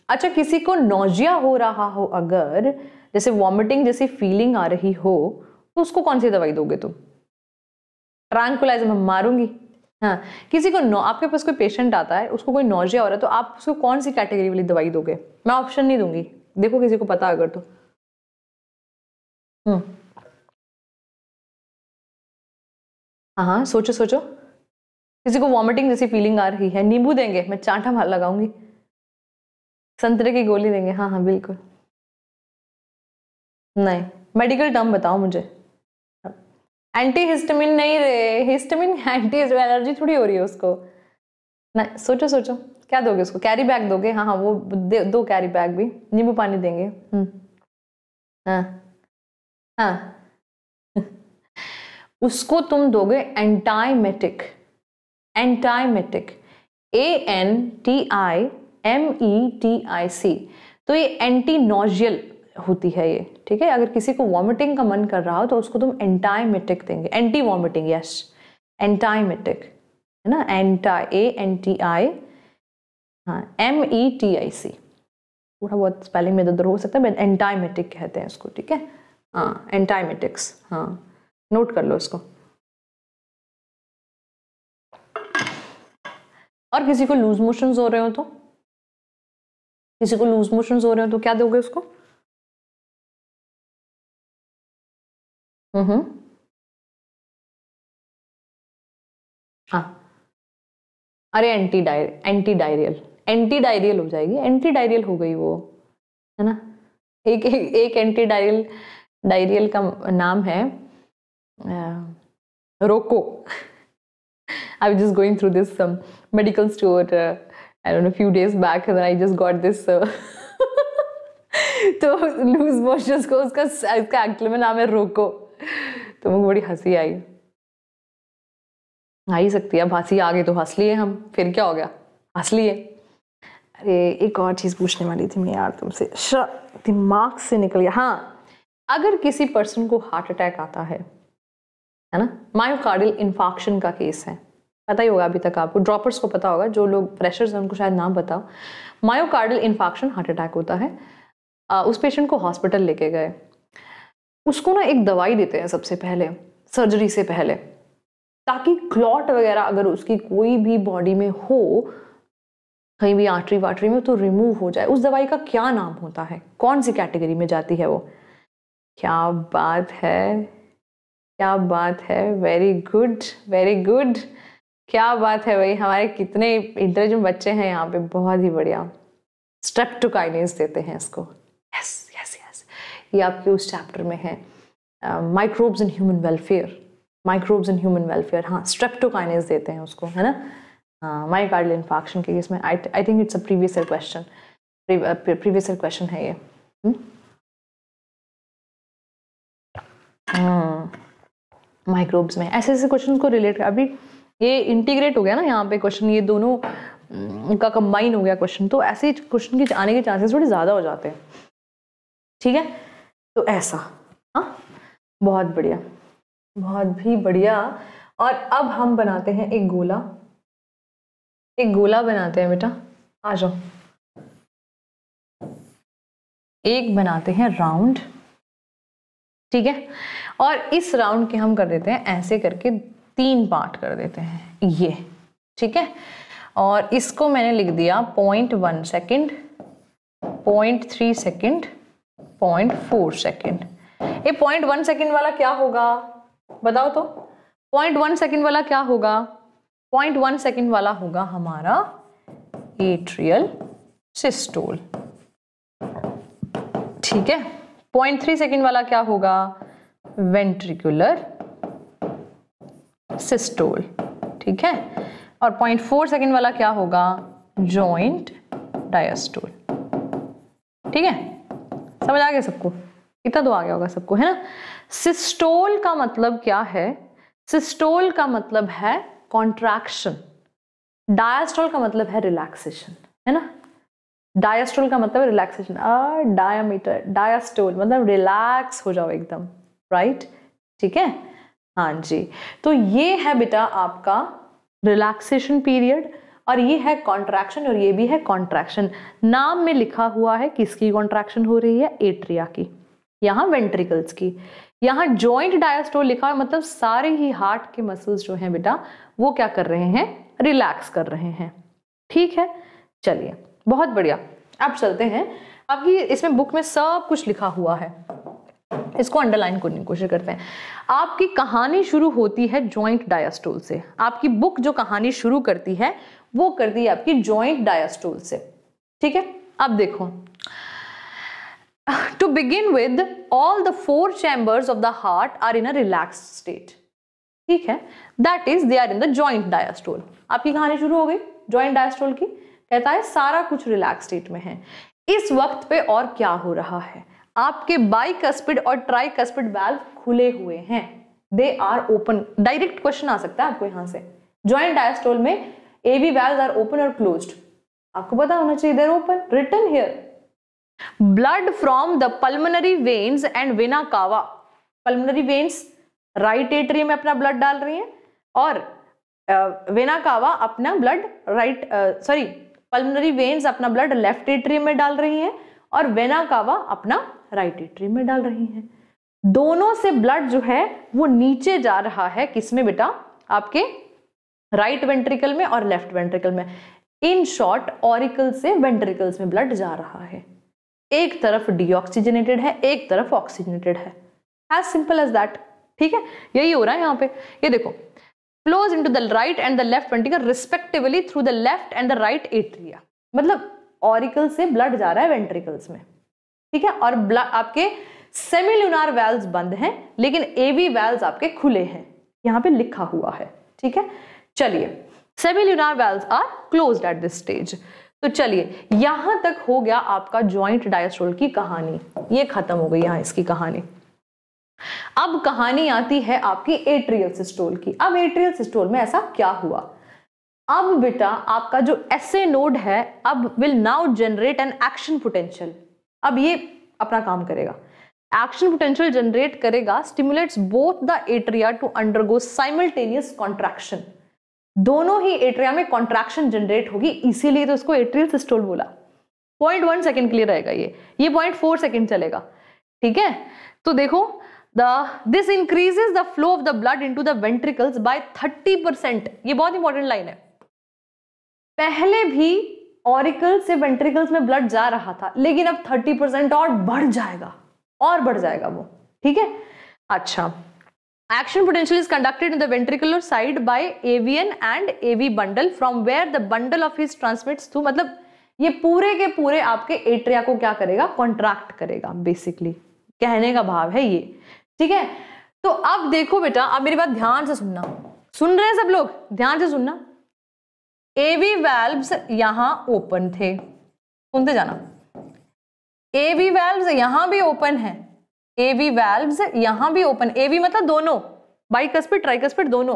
अच्छा किसी को नोजिया हो रहा हो अगर जैसे वॉमिटिंग जैसी फीलिंग आ रही हो तो उसको कौन सी दवाई दोगे तुम ट्रैंकुलाइजर मैं मारूंगी हाँ किसी को नो आपके पास कोई पेशेंट आता है उसको कोई नोजिया हो रहा है तो आप उसको कौन सी कैटेगरी वाली दवाई दोगे मैं ऑप्शन नहीं दूंगी देखो किसी को पता अगर तो हम्म। हाँ हाँ सोचो सोचो किसी को वॉमिटिंग जैसी फीलिंग आ रही है नींबू देंगे मैं चांटा मार लगाऊंगी संतरे की गोली देंगे हाँ हाँ बिल्कुल नहीं मेडिकल टर्म बताओ मुझे एंटी हिस्टमिन नहीं रे हिस्टमिन एंटी एलर्जी थोड़ी हो रही है उसको ना सोचो सोचो क्या दोगे उसको कैरी बैग दोगे हाँ हाँ वो दे, दो कैरी बैग भी नींबू पानी देंगे हम्म। हाँ हाँ उसको तुम दोगे antiemetic antiemetic A N T I M E T I C तो ये एंटी नोजियल होती है ये ठीक है अगर किसी को वॉमिटिंग का मन कर रहा हो तो उसको तुम एंटाइमेटिक देंगे एंटी वॉमिटिंग यस एंटाइमेटिक है ना एंटा ए एन टी आई हाँ एम ई टी आई सी थोड़ा बहुत स्पेलिंग में इधर हो सकता है एंटाइमेटिक कहते हैं इसको ठीक है हाँ एंटाइमेटिक्स हाँ नोट कर लो इसको और किसी को लूज मोशन हो रहे हो तो किसी को लूज मोशन हो रहे हो तो क्या दोगे उसको हम्म हाँ अरे एंटी डायर एंटी डायरियल एंटी डायरियल हो जाएगी एंटी डायरियल हो गई वो है ना एक एक, एक एंटी डायरियल डायरियल का नाम है रोको I was just going through this um, medical store, uh, I don't know, a few days back, and then I just got this. Uh, तो लूज मोशंस को उसका इसका एक्चुअल में नाम है रोको तो मुझे बड़ी हंसी आई आ ही सकती है अब हंसी आ गई तो हंस लिए हम फिर क्या हो गया हंस लिए अरे एक और चीज़ पूछने वाली थी मैं यार तुमसे दिमाग से निकल गया हाँ अगर किसी पर्सन को हार्ट अटैक आता है है ना मायोकार्डियल इन्फाक्शन का केस है पता ही होगा अभी तक आपको ड्रॉपर्स को पता होगा जो लोग प्रेशर्स हैं उनको शायद ना बताओ मायोकार्डियल इन्फाक्शन हार्ट अटैक होता है आ, उस पेशेंट को हॉस्पिटल लेके गए उसको ना एक दवाई देते हैं सबसे पहले सर्जरी से पहले ताकि क्लॉट वगैरह अगर उसकी कोई भी बॉडी में हो कहीं भी आर्टरी वाटरी में तो रिमूव हो जाए उस दवाई का क्या नाम होता है कौन सी कैटेगरी में जाती है वो क्या बात है क्या बात है वेरी गुड वेरी गुड क्या बात है भाई हमारे कितने इंटेलिजेंट बच्चे हैं यहाँ पे बहुत ही बढ़िया स्टेप टू काइनेस देते हैं इसको यस यस यस ये आपके उस चैप्टर में है microbes in human welfare microbes in human welfare हाँ स्टेप टू काइनेस देते हैं उसको है ना हाँ माई कार्डल इन्फाक्शन के इसमें I I think it's a previous year question previous year question है ये हुँ? Hmm. hmm. माइक्रोब्स में ऐसे ऐसे क्वेश्चन को रिलेट अभी ये इंटीग्रेट हो गया ना यहाँ पे क्वेश्चन ये दोनों का कंबाइन हो गया क्वेश्चन तो ऐसे क्वेश्चन के आने के चांसेस थोड़े ज़्यादा हो जाते हैं ठीक है तो ऐसा हाँ बहुत बढ़िया बहुत भी बढ़िया और अब हम बनाते हैं एक गोला एक गोला बनाते हैं बेटा आ जाओ एक बनाते हैं राउंड ठीक है और इस राउंड के हम कर देते हैं ऐसे करके तीन पार्ट कर देते हैं ये ठीक है और इसको मैंने लिख दिया point one second point three second point four second ये पॉइंट वन सेकेंड वाला क्या होगा बताओ तो पॉइंट वन सेकेंड वाला क्या होगा पॉइंट वन सेकेंड वाला होगा हमारा एट्रियल सिस्टोल ठीक है पॉइंट थ्री सेकेंड वाला क्या होगा वेंट्रिकुलर सिस्टोल ठीक है और पॉइंट फोर सेकेंड वाला क्या होगा जॉइंट डायस्टोल ठीक है समझ आ गया सबको इतना तो आ गया होगा सबको है ना सिस्टोल का मतलब क्या है सिस्टोल का मतलब है कॉन्ट्रैक्शन डायस्टोल का मतलब है रिलैक्सेशन है ना डायस्टोल का मतलब रिलैक्सेशन आ डायामीटर डायस्टोल मतलब रिलैक्स हो जाओ एकदम राइट ठीक है हाँ जी तो ये है बेटा आपका रिलैक्सेशन पीरियड और ये है कॉन्ट्रैक्शन और ये भी है कॉन्ट्रैक्शन नाम में लिखा हुआ है किसकी कॉन्ट्रैक्शन हो रही है एट्रिया की यहाँ वेंट्रिकल्स की यहाँ जॉइंट डायस्टोल लिखा है मतलब सारे ही हार्ट के मसल्स जो हैं बेटा वो क्या कर रहे हैं रिलैक्स कर रहे हैं ठीक है चलिए बहुत बढ़िया अब चलते हैं आपकी इसमें बुक में सब कुछ लिखा हुआ है इसको अंडरलाइन करने की कोशिश करते हैं आपकी कहानी शुरू होती है जॉइंट डायास्टोल से आपकी बुक जो कहानी शुरू करती है वो करती है आपकी जॉइंट डायास्टोल से ठीक है अब देखो to begin with all the four chambers of the heart are in a relax state ठीक है that is they are in the joint diastole आपकी कहानी शुरू हो गई जॉइंट डायस्ट्रोल की कहता है सारा कुछ रिलैक्स स्टेट में है इस वक्त पे और क्या हो रहा है आपके बाई कस्पिड और ट्राई कस्पिड बैल्व खुले हुए हैं they are open direct question आ सकता है आपको यहां से ज्वाइंट डायस्टोल में एवी वैल्व आर ओपन और क्लोज आपको पता होना चाहिए there open return here blood from the pulmonary veins and vena cava pulmonary veins right atria में अपना ब्लड डाल रही है और वेना कावा अपना blood right sorry pulmonary veins अपना ब्लड लेफ्ट एट्री में डाल रही है और वेना कावा अपना राइट एट्री में डाल रही हैं दोनों से ब्लड जो है वो नीचे जा रहा है किसमें बेटा आपके राइट वेंट्रिकल में और लेफ्ट वेंट्रिकल में इन शॉर्ट ऑरिकल से वेंट्रिकल्स में ब्लड जा रहा है एक तरफ डीऑक्सीजनेटेड है एक तरफ ऑक्सीजनेटेड है एज सिंपल एज दैट ठीक है यही हो रहा है यहाँ पे ये देखो flows into the right and the left ventricle respectively through the left and the right atria मतलब ऑरिकल से ब्लड जा रहा है वेंट्रिकल्स में ठीक है और आपके लूनार वेल्स बंद हैं लेकिन एवी वेल्स आपके खुले हैं यहां पे लिखा हुआ है ठीक है चलिए lunar valves are close at this stage तो चलिए यहां तक हो गया आपका ज्वाइंट डायस्ट्रोल की कहानी ये खत्म हो गई यहां इसकी कहानी अब कहानी आती है आपकी एट्रियल सिस्टोल की अब एट्रियल सिस्टोल में ऐसा क्या हुआ अब बेटा आपका जो एसए नोड है अब will now generate an action potential अब ये अपना काम करेगा एक्शन पोटेंशियल जनरेट करेगा stimulates both the atria to undergo simultaneous contraction दोनों ही एट्रिया में कॉन्ट्रैक्शन जनरेट होगी इसीलिए तो उसको एट्रियल सिस्टोल बोला पॉइंट वन सेकेंड के लिए रहेगा ये ये पॉइंट फोर सेकेंड चलेगा ठीक है तो देखो the this increases the flow of the blood into the ventricles by thirty percent ये बहुत इंपॉर्टेंट लाइन है पहले भी ऑरिकल से वेंट्रिकल्स में ब्लड जा रहा था लेकिन अब थर्टी परसेंट और बढ़ जाएगा और बढ़ जाएगा वो ठीक है अच्छा action potential is conducted in the ventricular side by avian and AV bundle from where the bundle of His transmits through मतलब ये पूरे के पूरे आपके एट्रिया को क्या करेगा कॉन्ट्रैक्ट करेगा बेसिकली कहने का भाव है ये ठीक है तो अब देखो बेटा अब मेरी बात ध्यान से सुनना सुन रहे हैं सब लोग ध्यान से सुनना एवी वेल्व्स यहां ओपन थे सुनते जाना एवी वेल्व्स यहां भी ओपन है एवी वेल्व्स यहां भी ओपन एवी मतलब दोनों बाइकस्पिट ट्राइकस्पिट दोनों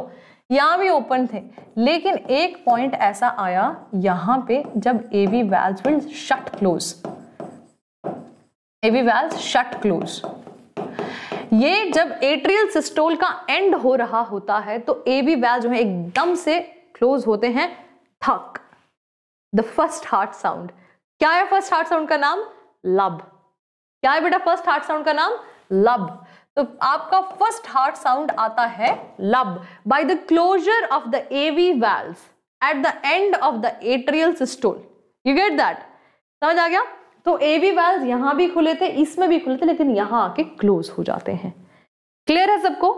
यहां भी ओपन थे लेकिन एक पॉइंट ऐसा आया यहां पे जब AV valves will shut close AV valves shut close ये जब एट्रियल सिस्टोल का एंड हो रहा होता है तो एवी वेल्व जो है एकदम से क्लोज होते हैं थक द फर्स्ट हार्ट साउंड क्या है फर्स्ट हार्ट साउंड का नाम लब क्या है बेटा फर्स्ट हार्ट साउंड का नाम लब तो आपका फर्स्ट हार्ट साउंड आता है lub by the closure of the AV valves at the end of the atrial systole you get that समझ आ गया तो एवी वैल्स यहां भी खुले थे इसमें भी खुले थे लेकिन यहां आके क्लोज हो जाते हैं क्लियर है सबको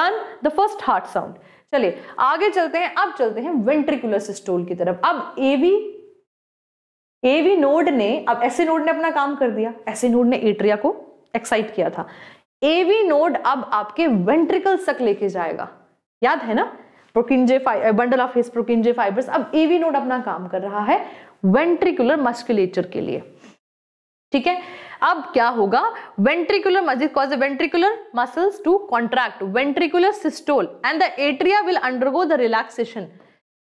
done the first heart sound चलिए आगे चलते हैं अब चलते हैं वेंट्रिकुलर सिस्टोल की तरफ अब एवी एवी नोड ने अब ऐसे नोड ने अपना काम कर दिया ऐसे नोड ने एट्रिया को एक्साइट किया था एवी नोड अब आपके वेंट्रिकल तक लेके जाएगा याद है ना Purkinje bundle of His Purkinje fibres अब एवी नोड अपना काम कर रहा है वेंट्रिकुलर मस्कुलेचर के लिए ठीक है अब क्या होगा वेंट्रिकुलर मस्जिद cause ventricular muscles to contract ventricular systole and the atria will undergo the relaxation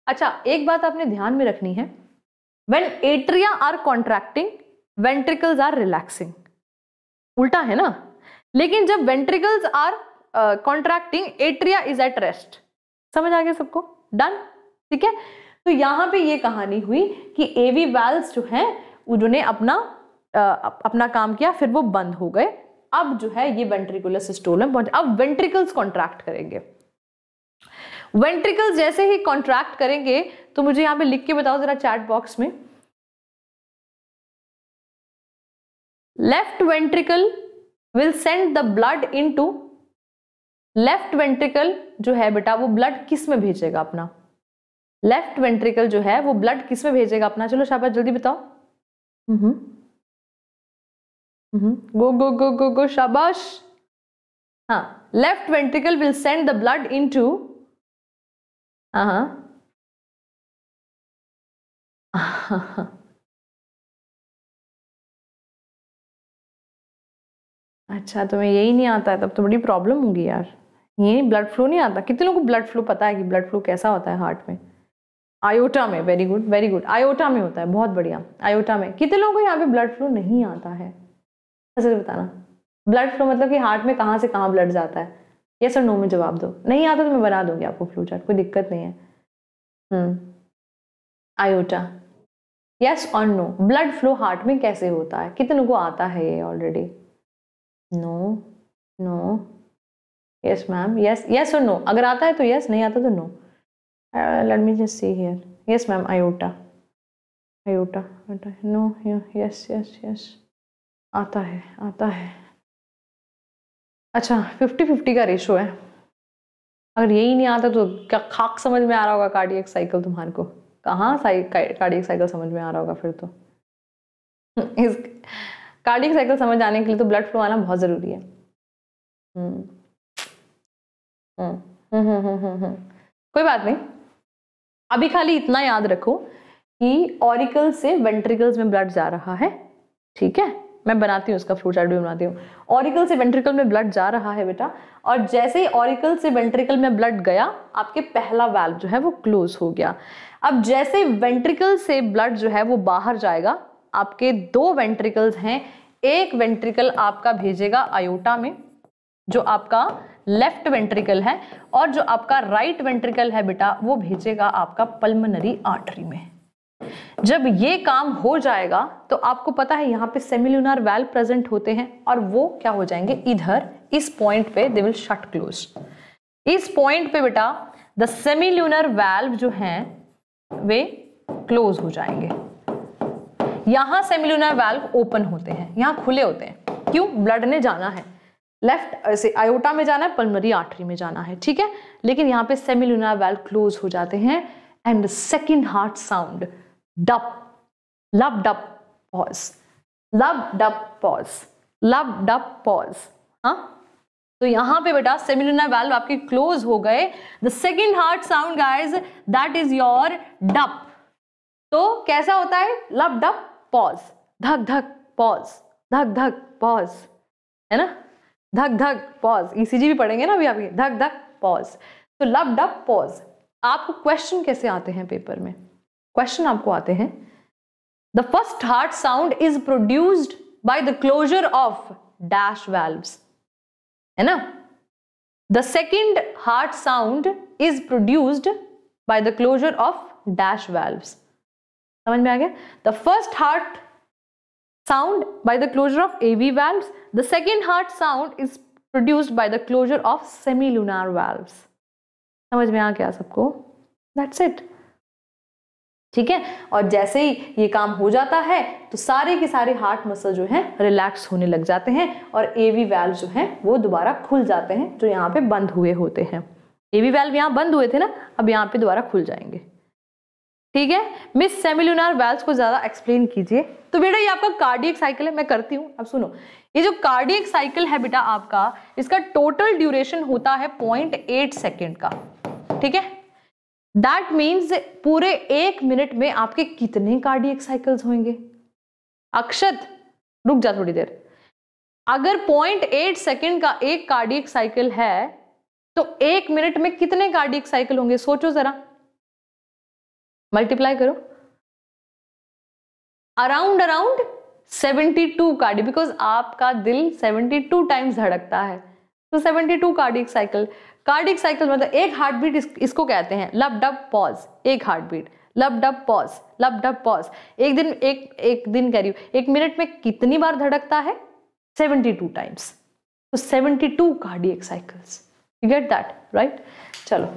अच्छा एक बात आपने ध्यान में रखनी है when atria are contracting ventricles are relaxing उल्टा है ना लेकिन जब ventricles are contracting atria is at rest समझ आ गया सबको डन ठीक है तो यहां पे ये कहानी हुई कि एवी वैल्स जो है उन्होंने अपना अपना काम किया फिर वो बंद हो गए अब जो है ये वेंट्रिकुलर सिस्टोल में पहुंचे अब वेंट्रिकल्स कॉन्ट्रैक्ट करेंगे वेंट्रिकल्स जैसे ही कॉन्ट्रैक्ट करेंगे तो मुझे यहां पे लिख के बताओ जरा चैट बॉक्स में left ventricle will send the blood into left ventricle जो है बेटा वो ब्लड किस में भेजेगा अपना लेफ्ट वेंट्रिकल जो है वो ब्लड किस में भेजेगा अपना चलो शाबाश जल्दी बताओ हम्म, हम्म। गो गो गो गो गो शाबाश हाँ left ventricle will send the blood into अच्छा तुम्हें यही नहीं आता है तब तो बड़ी प्रॉब्लम होगी यार ये ब्लड फ्लो नहीं आता कितने लोगों को ब्लड फ्लो पता है कि ब्लड फ्लो कैसा होता है हार्ट में आयोटा में very good very good aorta में होता है बहुत बढ़िया आयोटा में कितने लोगों को यहाँ पे ब्लड फ्लो नहीं आता है सर बताना ब्लड फ्लो मतलब कि हार्ट में कहाँ से कहाँ ब्लड जाता है यस सर नो में जवाब दो नहीं आता तो मैं बना दूंगी आपको फ्लू चार्ट कोई दिक्कत नहीं है आयोटा यस और नो ब्लड फ्लो हार्ट में कैसे होता है कितने को आता है ये already no no yes ma'am yes yes और नो अगर आता है तो यस yes, नहीं आता तो no let me just see here yes ma'am aorta aorta no yes yes yes आता है आता है अच्छा फिफ्टी फिफ्टी का रेशो है अगर यही नहीं आता तो क्या खाक समझ में आ रहा होगा कार्डियक साइकिल तुम्हारे को कहाँ कार्डियक साइकिल समझ में आ रहा होगा फिर तो इस कार्डियक साइकिल समझ आने के लिए तो ब्लड फ्लो आना बहुत ज़रूरी है हम्म। हम्म। हम्म, कोई बात नहीं अभी खाली इतना याद रखो कि ऑरिकल से वेंट्रिकल्स में ब्लड जा रहा है ठीक है मैं बनाती हूँ उसका फ्रूट चार्ट भी बनाती हूँ ऑरिकल से वेंट्रिकल में ब्लड जा रहा है बेटा और जैसे ही ऑरिकल से वेंट्रिकल में ब्लड गया आपके पहला वैल्व जो है वो क्लोज हो गया अब जैसे वेंट्रिकल से ब्लड जो है वो बाहर जाएगा आपके दो वेंट्रिकल्स हैं एक वेंट्रिकल आपका भेजेगा आयोटा में जो आपका लेफ्ट वेंट्रिकल है और जो आपका राइट वेंट्रिकल है बेटा वो भेजेगा आपका पल्मनरी आर्टरी में जब ये काम हो जाएगा तो आपको पता है यहाँ पे सेमिल्यूनर वैल प्रेजेंट होते हैं और वो क्या हो जाएंगे इधर इस पॉइंट पे दे विल शट क्लोज इस पॉइंट पे बेटा द सेमिल्यूनर वैल्व जो है वे क्लोज हो जाएंगे यहां सेमिल्यूनर वैल्व ओपन होते हैं यहां खुले होते हैं क्यों ब्लड ने जाना है लेफ्ट से आयोटा में जाना है पल्मरी आर्टरी में जाना है ठीक है लेकिन यहां पे सेमिल्यूनर वैल्व क्लोज हो जाते हैं and second heart sound dup lub dup pause lub dup pause lub dup pause हाँ तो यहां पे बेटा सेमिलुना वैल्व आपके क्लोज हो गए the second heart sound guys that is your dup तो कैसा होता है लव डप पॉज धक धक पॉज धक धक पॉज है ना धक धक पॉज ईसीजी भी पढ़ेंगे ना अभी आपके धक धक पॉज तो लव डप पॉज आपको क्वेश्चन कैसे आते हैं पेपर में क्वेश्चन आपको आते हैं the first heart sound is produced by the closure of dash valves है ना the second heart sound is produced by the closure of dash valves समझ में आ गया the first heart by the closure of AV AV the second heart sound is produced by the closure of semi semilunar valves. समझ में आ गया सबको दैट्स इट ठीक है और जैसे ही ये काम हो जाता है तो सारे के सारे हार्ट मसल जो हैं रिलैक्स होने लग जाते हैं और एवी वैल्व जो हैं वो दोबारा खुल जाते हैं जो यहाँ पे बंद हुए होते हैं एवी वैल्व यहाँ बंद हुए थे ना अब यहाँ पे दोबारा खुल जाएंगे ठीक है मिस सेमिलुनार वैल्व को ज़्यादा एक्सप्लेन कीजिए तो बेटा ये आपका कार्डियक साइकिल है मैं करती हूँ अब सुनो ये जो कार्डियक साइकिल है बेटा आपका इसका टोटल ड्यूरेशन होता है पॉइंट एट सेकेंड का ठीक है दैट मीन्स पूरे एक मिनट में आपके कितने कार्डियक साइकिल्स होंगे अक्षत रुक जा थोड़ी देर अगर 0.8 सेकेंड का एक कार्डियक साइकिल है तो एक मिनट में कितने कार्डियक साइकिल होंगे सोचो जरा मल्टीप्लाई करो अराउंड अराउंड 72 कार्डियक बिकॉज आपका दिल 72 टाइम्स धड़कता है तो 72 कार्डियक साइकिल कार्डिक साइकिल मतलब एक हार्ट बीट इस, इसको कहते हैं लब डब पॉज एक heart beat lub dub pause lub dub pause एक दिन एक एक दिन कह रही हूँ एक मिनट में कितनी बार धड़कता है टू टाइम्स तो two cardiac cycles you get that right चलो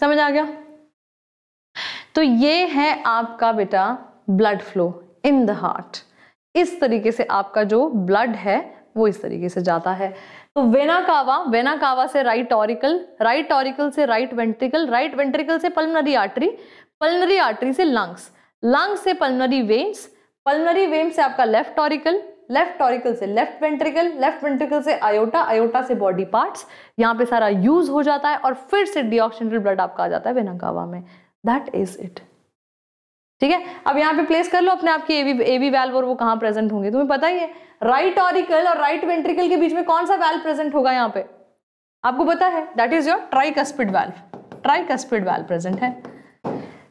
समझ आ गया तो ये है आपका बेटा blood flow in the heart इस तरीके से आपका जो ब्लड है वो इस तरीके से जाता है तो वेना कावा वेना कावा से राइट ऑरिकल राइट ऑरिकल से राइट वेंट्रिकल राइट वेंट्रिकल से पल्मनरी आर्टरी पल्मनरी आर्टरी से लंग्स लंग्स से पल्मनरी वेन्स पल्मनरी वेन्स से आपका लेफ्ट ऑरिकल लेफ्ट टॉरिकल से लेफ्ट वेंट्रिकल लेफ्ट वेंट्रिकल से आयोटा आयोटा से बॉडी पार्ट्स यहाँ पे सारा यूज हो जाता है और फिर से डिऑक्सीनेटेड ब्लड आपका आ जाता है वेनागावा में दैट इज इट ठीक है अब यहाँ पे प्लेस कर लो अपने आपकी एवी एवी वैल्व और वो कहाँ प्रेजेंट होंगे तुम्हें पता ही है राइट ऑरिकल और राइट वेंट्रिकल के बीच में कौन सा वैल्व प्रेजेंट होगा यहाँ पे आपको पता है that is your tricuspid valve tricuspid valve present है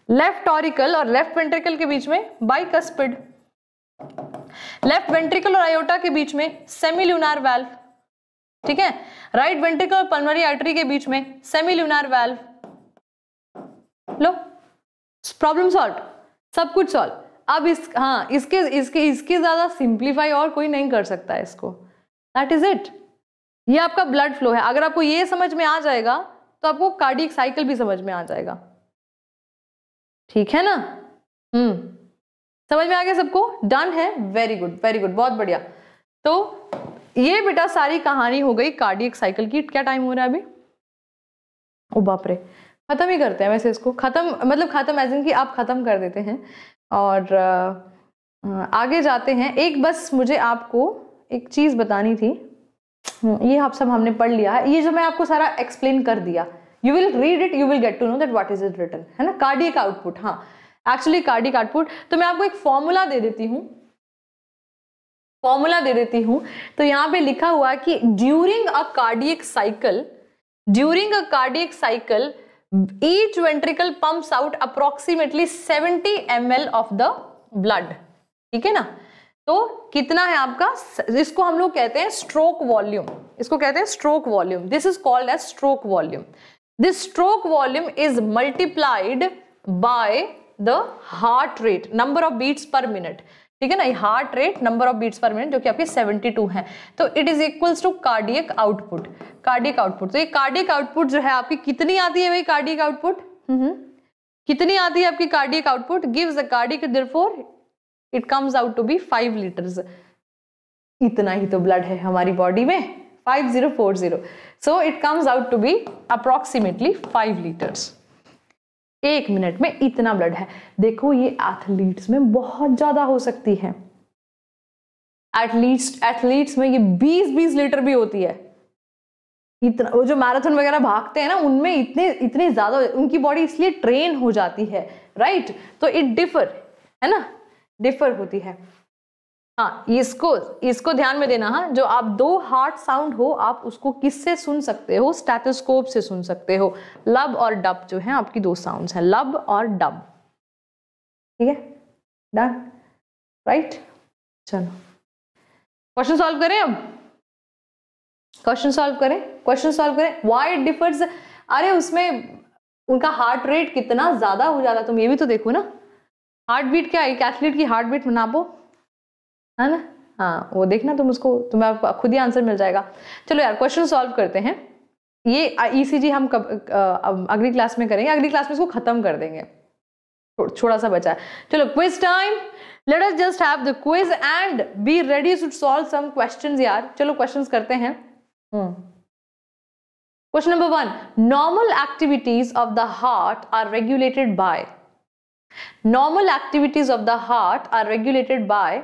लेफ्ट ऑरिकल और लेफ्ट वेंट्रिकल के बीच में बाइकस्पिड लेफ्ट वेंट्रिकल और आयोटा के बीच में सेमिल्यूनार वैल्व ठीक है राइट वेंट्रिकल और पल्मरी आर्टरी के बीच में सेमिल्यूनार वैल्व लो प्रॉब्लम सॉल्व सब कुछ सॉल्व अब इस हाँ इसके इसके इसके ज़्यादा सिंप्लीफाई और कोई नहीं कर सकता इसको दैट इज इट ये आपका ब्लड फ्लो है अगर आपको ये समझ में आ जाएगा तो आपको कार्डिक साइकिल भी समझ में आ जाएगा ठीक है ना हम्म hmm. समझ में आ गया सबको डन है वेरी गुड वेरी गुड बहुत बढ़िया तो ये बेटा सारी कहानी हो गई कार्डियक साइकिल की क्या टाइम हो रहा है अभी ओ बाप रे ख़त्म ही करते हैं वैसे इसको ख़त्म मतलब ख़त्म एज इन की आप ख़त्म कर देते हैं और आगे जाते हैं एक बस मुझे आपको एक चीज़ बतानी थी हम्म, ये आप सब हमने पढ़ लिया है ये जो मैं आपको सारा एक्सप्लेन कर दिया you will read it you will get to know that what is it return है ना कार्डियक आउटपुट हाँ एक्चुअली कार्डिक आउटपुट तो मैं आपको एक फॉर्मूला दे देती हूँ फॉर्मूला दे देती हूँ तो यहाँ पे लिखा हुआ कि during a cardiac cycle during a cardiac cycle each ventricle pumps out approximately 70 ml of the blood ठीक है ना तो कितना है आपका इसको हम लोग कहते हैं स्ट्रोक वॉल्यूम इसको कहते हैं stroke volume this is called as stroke volume this stroke volume is multiplied by the heart rate number of beats per minute ठीक है ना heart rate number of beats per minute जो कि आपकी 72 है तो it is equals to cardiac output cardiac output तो ये कार्डियक आउटपुट जो है आपकी कितनी आती है भाई कार्डियक हम्म। आउटपुट कितनी आती है आपकी cardiac output gives the cardiac therefore it comes out to be five litres इतना ही तो ब्लड है हमारी बॉडी में five zero four zero so it comes out to be approximately five litres एक मिनट में इतना ब्लड है देखो ये एथलीट्स में बहुत ज़्यादा हो सकती है एथलीट्स एथलीट्स में ये 20-20 लीटर भी होती है इतना वो जो मैराथन वगैरह भागते हैं ना उनमें इतने इतने ज़्यादा उनकी बॉडी इसलिए ट्रेन हो जाती है राइट तो इट डिफर है ना डिफर होती है हाँ इसको इसको ध्यान में देना है हाँ, जो आप दो हार्ट साउंड हो आप उसको किससे सुन सकते हो स्टैथोस्कोप से सुन सकते हो लब और डब जो है आपकी दो साउंड्स हैं लब और डब ठीक है डन राइट चलो क्वेश्चन सॉल्व करें अब क्वेश्चन सॉल्व करें क्वेश्चन सॉल्व करें वाई इट डिफर्स अरे उसमें उनका हार्ट रेट कितना ज्यादा हो जाता तुम ये भी तो देखो ना हार्ट बीट क्या एक एथलीट की हार्ट बीट नापो है ना हाँ वो देखना तुम उसको तुम्हें आपको खुद ही आंसर मिल जाएगा चलो यार क्वेश्चन सॉल्व करते हैं ये ईसीजी e हम कब अगली क्लास में करेंगे अगली क्लास में इसको खत्म कर देंगे छोटा सा बचा है चलो quiz time let us just have the quiz and be ready to solve some questions यार चलो क्वेश्चंस करते हैं question number one normal activities of the heart are regulated by normal activities of the heart are regulated by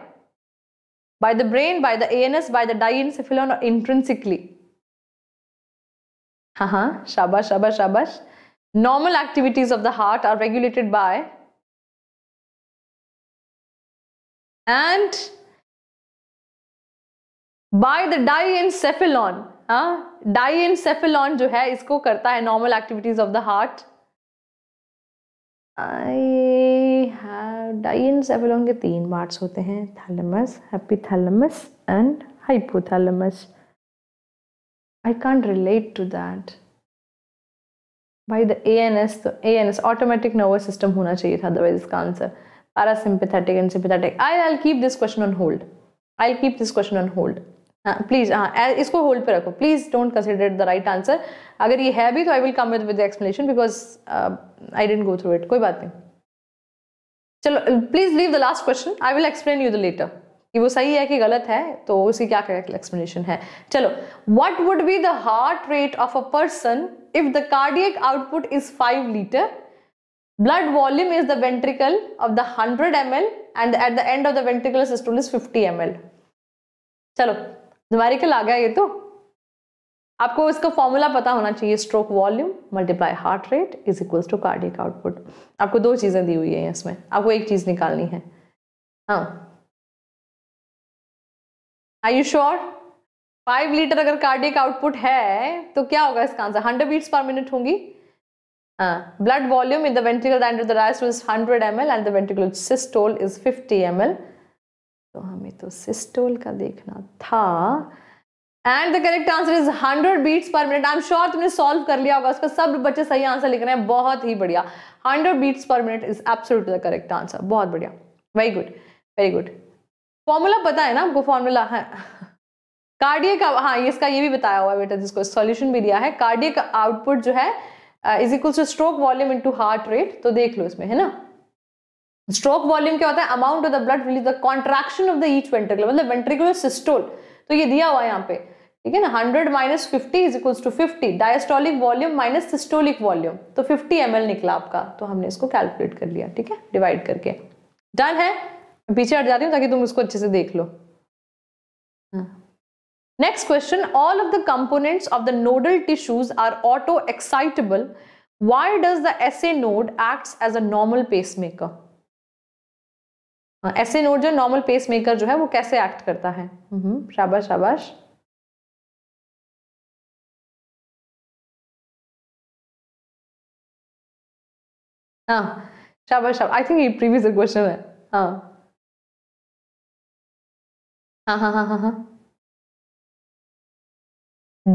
by the brain, by the ANS, by the diencephalon intrinsically. Haha, shabash, shabash, shabash. Normal activities of the heart are regulated by and by the diencephalon. Encephalon diencephalon, diencephalon जो है इसको करता है of the heart. I... have डाइन डाइनसेफेलॉन के तीन पार्ट्स होते हैं thalamus epithalamus and hypothalamus I can't relate to that by the A N S तो A N S automatic nervous system होना चाहिए था अदरवाइज इसका answer parasympathetic and sympathetic I I keep this question on hold I keep this question on hold please हाँ इसको होल्ड पे रखो please don't consider the right answer अगर ये है भी तो I will come with with explanation because I didn't go through it कोई बात नहीं please leave the last question I will explain you the later कि वो सही है कि गलत है तो उसकी क्या एक्सप्लेनेशन है चलो what would be the heart rate of a person if the cardiac output is five litre blood blood volume is the ventricle of the 100 ml and at the end of the system is fifty M L चलो न्यूमेरिकल आ गया ये तो आपको इसका फॉर्मूला पता होना चाहिए stroke volume multiply heart rate is equals to cardiac output आपको दो चीज़ें दी हुई है इसमें आपको एक चीज़ निकालनी है हाँ I you sure five litre अगर कार्डिक आउटपुट है तो क्या होगा इसका answer hundred beats per minute होंगी हाँ blood volume in the ventricle and the rise is hundred M L and the ventricular systole is fifty M L तो हमें तो सिस्टोल का देखना था and the correct answer is hundred beats per minute I am sure तुमने सॉल्व कर लिया होगा उसका सब बच्चे सही आंसर लिख रहे हैं बहुत ही बढ़िया hundred beats per minute is absolute the correct answer बहुत बढ़िया very good very good formula पता है ना आपको फॉर्मूला है कार्डियक हाँ ये इसका ये भी बताया हुआ है बेटा जिसको सॉल्यूशन भी दिया है कार्डियक आउटपुट जो है is equal to stroke volume into heart rate तो देख लो इसमें है ना स्ट्रोक वॉल्यूम क्या होता है amount of the blood release the contraction of the each ventricular मतलब वेंट्रिकुलर सिस्टोल तो ये दिया हुआ है यहाँ पे ठीक है ना hundred minus fifty is equals to fifty diastolic volume minus systolic volume तो फिफ्टी एम निकला आपका तो हमने इसको कैलकुलेट कर लिया ठीक है डिवाइड करके डन है पीछे हट जाती हूँ ताकि तुम इसको अच्छे से देख लो next question all of the components of the nodal tissues are auto excitable why does the SA node acts as a normal pacemaker SA node जो नॉर्मल पेसमेकर जो है वो कैसे एक्ट करता है हम्म, शाबाश शाबाश हाँ शाबाश शाबाश आई थिंक ये प्रीवियस क्वेश्चन है हाँ हाँ हाँ हाँ हाँ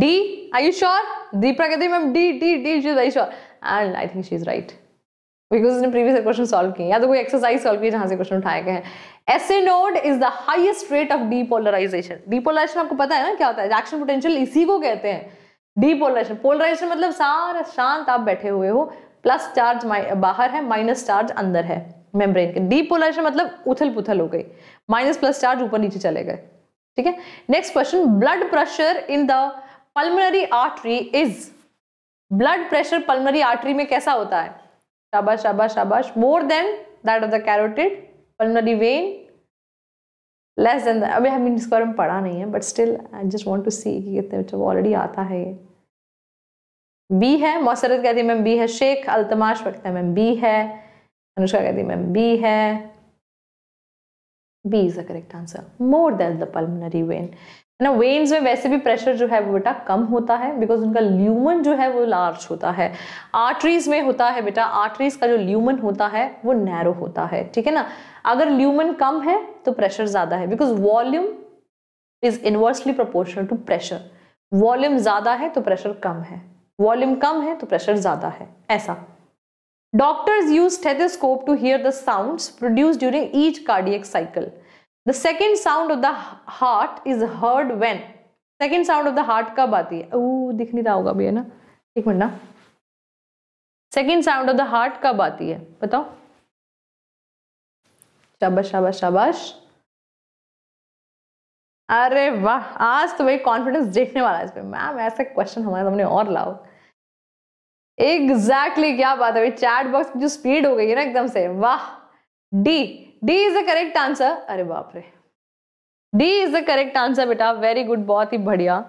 D are you sure Deepa कहती ma'am D D D she is I sure and I think she is right because उसने प्रीवियस क्वेश्चन सॉल्व किए या तो कोई एक्सरसाइज सॉल्व किए जहां से क्वेश्चन उठाए गए हैं SA node is the highest rate of depolarization depolarization आपको पता है ना क्या होता है एक्शन पोटेंशियल इसी को कहते हैं डीपोलराइजेशन पोलराइजेशन मतलब सारा शांत आप बैठे हुए हो प्लस चार्ज बाहर है माइनस चार्ज अंदर है मेम्ब्रेन के डीपोलाइजेशन मतलब उथल पुथल हो गई माइनस प्लस चार्ज ऊपर नीचे चले गए ठीक है next question blood pressure in the pulmonary artery is blood pressure pulmonary artery में कैसा होता है शाबाश शाबाश शाबाश more than that of the carotid pulmonary vein less than अभी हम इसके बारे में पढ़ा नहीं है but still I just want to see कि कितने ऑलरेडी आता है ये बी है मौसरत कहती है मैम बी है शेख अल्तमाश वक्ता है मैम बी है अनुष्का कहती है मैम बी है B is the correct answer more than the pulmonary vein है ना वेन्स में वैसे भी प्रेशर जो है वो बेटा कम होता है बिकॉज उनका ल्यूमन जो है वो लार्ज होता है आर्टरीज में होता है बेटा आर्टरीज का जो ल्यूमन होता है वो नैरो होता है ठीक है ना अगर ल्यूमन कम है तो प्रेशर ज़्यादा है because volume is inversely proportional to pressure volume ज़्यादा है तो प्रेशर कम है वॉल्यूम कम है तो प्रेशर ज्यादा है ऐसा doctors use stethoscope to hear the sounds produce during each cardiac cycle the second sound of the heart is heard when second sound of the heart कब आती है ओ दिख नहीं रहा होगा भैया ना एक मिनट ना second sound of the heart कब आती है बताओ शाबाश शाबाश शाबाश अरे वाह आज तो भाई कॉन्फिडेंस देखने वाला है इसमें मैम ऐसे क्वेश्चन हमारे सामने और लाओ एग्जैक्टली exactly, क्या बात है भाई चैट बॉक्स की जो स्पीड हो गई है ना एकदम से वाह D D is the correct answer अरे बाप रे D is the correct answer बेटा वेरी गुड बहुत ही बढ़िया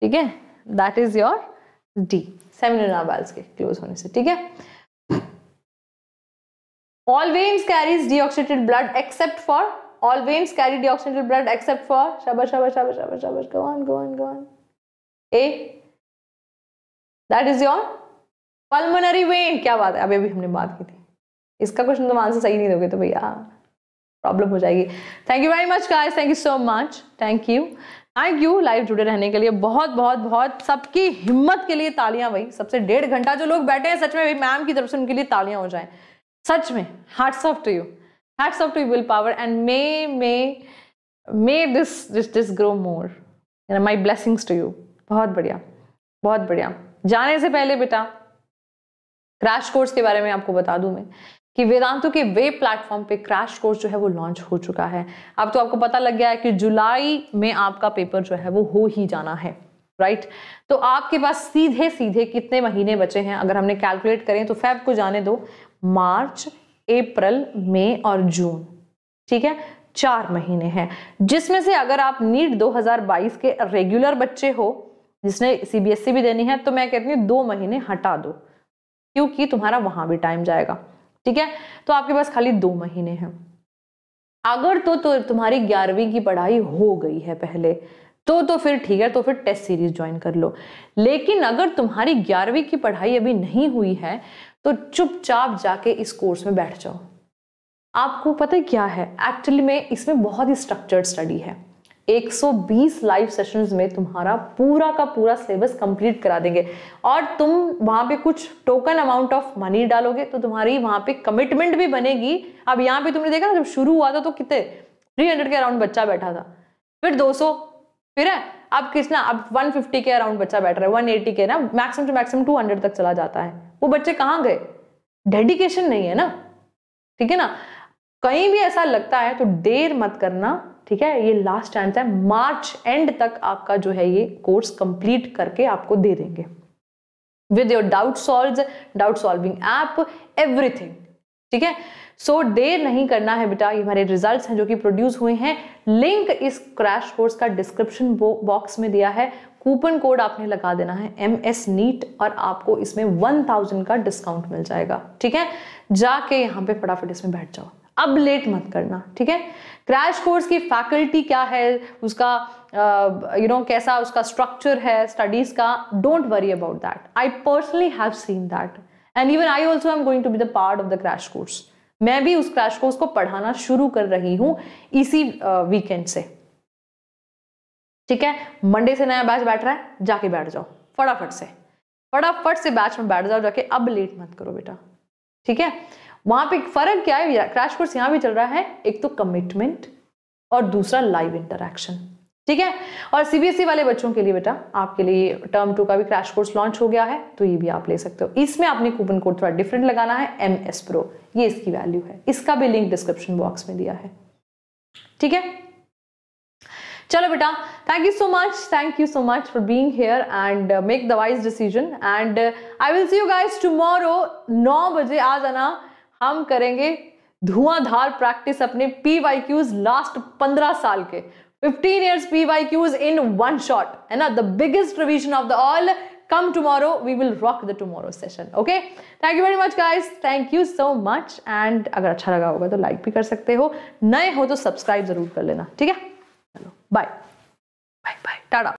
ठीक है दैट इज योर डी सेमिनोना के क्लोज होने से ठीक है all veins carries deoxidated blood except for all veins carry deoxygenated blood except for shabash shabash shabash shabash shabash go on go on go on a that is your pulmonary vein क्या बात है अभी अभी हमने बात की थी इसका क्वेश्चन तुम आंसर सही नहीं दोगे तो भैया प्रॉब्लम हो जाएगी thank you very much guys thank you so much thank you thank you live जुड़े रहने के लिए बहुत बहुत बहुत सबकी हिम्मत के लिए तालियां भाई सबसे डेढ़ घंटा जो लोग बैठे हैं सच में भाई मैम की तरफ से उनके लिए तालियां हो जाए सच में heart off to you heart off to will power and may may may this this this grow more my blessings to you बहुत बढ़िया बहुत बढ़िया जाने से पहले बेटा क्रैश कोर्स के बारे में आपको बता दूं मैं कि वेदांतों के वे प्लेटफॉर्म पे क्रैश कोर्स जो है वो लॉन्च हो चुका है अब तो आपको पता लग गया है कि जुलाई में आपका पेपर जो है वो हो ही जाना है राइट तो आपके पास सीधे सीधे कितने महीने बचे हैं अगर हमने कैलकुलेट करें तो फैब को जाने दो मार्च अप्रैल मई और जून ठीक है चार महीने हैं जिसमें से अगर आप नीट 2022 के रेगुलर बच्चे हो जिसने सीबीएसई e भी देनी है तो मैं कहती हूँ दो महीने हटा दो क्योंकि तुम्हारा वहां भी टाइम जाएगा ठीक है तो आपके पास खाली दो महीने हैं अगर तो, तो तुम्हारी ग्यारहवीं की पढ़ाई हो गई है पहले तो तो फिर ठीक है तो फिर टेस्ट सीरीज ज्वाइन कर लो लेकिन अगर तुम्हारी ग्यारहवीं की पढ़ाई अभी नहीं हुई है तो चुपचाप जाके इस कोर्स में बैठ जाओ आपको पता है क्या है एक्चुअली में इसमें बहुत ही स्ट्रक्चर्ड स्टडी है 120 लाइव सेशंस में तुम्हारा पूरा का पूरा सिलेबस कंप्लीट करा देंगे और तुम वहां पे कुछ टोकन अमाउंट ऑफ मनी डालोगे तो तुम्हारी वहां पे कमिटमेंट भी बनेगी अब यहाँ पे तुमने देखा ना जब शुरू हुआ था तो कितने 300 के अराउंड बच्चा बैठा था फिर 200 फिर है अब किसना अब 150 के अराउंड बच्चा बैठ रहा है वन के ना मैक्सिमम टू मैक्सिमम टू तक चला जाता है वो बच्चे कहाँ गए डेडिकेशन नहीं है ना ठीक है ना कहीं भी ऐसा लगता है तो देर मत करना ठीक है ये लास्ट चांस है मार्च एंड तक आपका जो है ये कोर्स कंप्लीट करके आपको दे देंगे with your doubt solve doubt solving app everything ठीक है सो so, देर नहीं करना है बेटा ये हमारे रिजल्ट्स हैं जो कि प्रोड्यूस हुए हैं लिंक इस क्रैश कोर्स का डिस्क्रिप्शन बॉक्स में दिया है कूपन कोड आपने लगा देना है एम एस नीट और आपको इसमें वन थाउजेंड का डिस्काउंट मिल जाएगा ठीक है जाके यहाँ पे फटाफट इसमें बैठ जाओ अब लेट मत करना ठीक है क्रैश कोर्स की फैकल्टी क्या है उसका you uh, know you know, कैसा उसका स्ट्रक्चर है स्टडीज का don't worry about that I personally have seen that and even I also am going to be the part of the crash course मैं भी उस क्रैश कोर्स को पढ़ाना शुरू कर रही हूँ इसी वीकेंड से ठीक है मंडे से नया बैच बैठ रहा है जाके बैठ जाओ फटाफट से फटाफट से बैच में बैठ जाओ जाके अब लेट मत करो बेटा ठीक है वहां पे फर्क क्या है क्रैश कोर्स यहां भी चल रहा है एक तो कमिटमेंट और दूसरा लाइव इंटरेक्शन ठीक है और सीबीएसई e वाले बच्चों के लिए बेटा आपके लिए टर्म टू का भी क्रैश कोर्स लॉन्च हो गया है तो ये भी आप ले सकते हो इसमें आपने कूपन कोड थोड़ा डिफरेंट लगाना है एम एस प्रो ये इसकी वैल्यू है इसका भी लिंक डिस्क्रिप्शन बॉक्स में दिया है ठीक है चलो बेटा thank you so much thank you so much for being here and make the wise decision and I will see you guys tomorrow नौ बजे आ जाना हम करेंगे धुआंधार प्रैक्टिस अपने पी वाई क्यूज लास्ट पंद्रह साल के fifteen year P Y Qs in one shot है ना the biggest revision of the all come tomorrow we will rock the tomorrow session okay thank you very much guys thank you so much and अगर अच्छा लगा होगा तो लाइक भी कर सकते हो नए हो तो सब्सक्राइब जरूर कर लेना ठीक है चलो बाय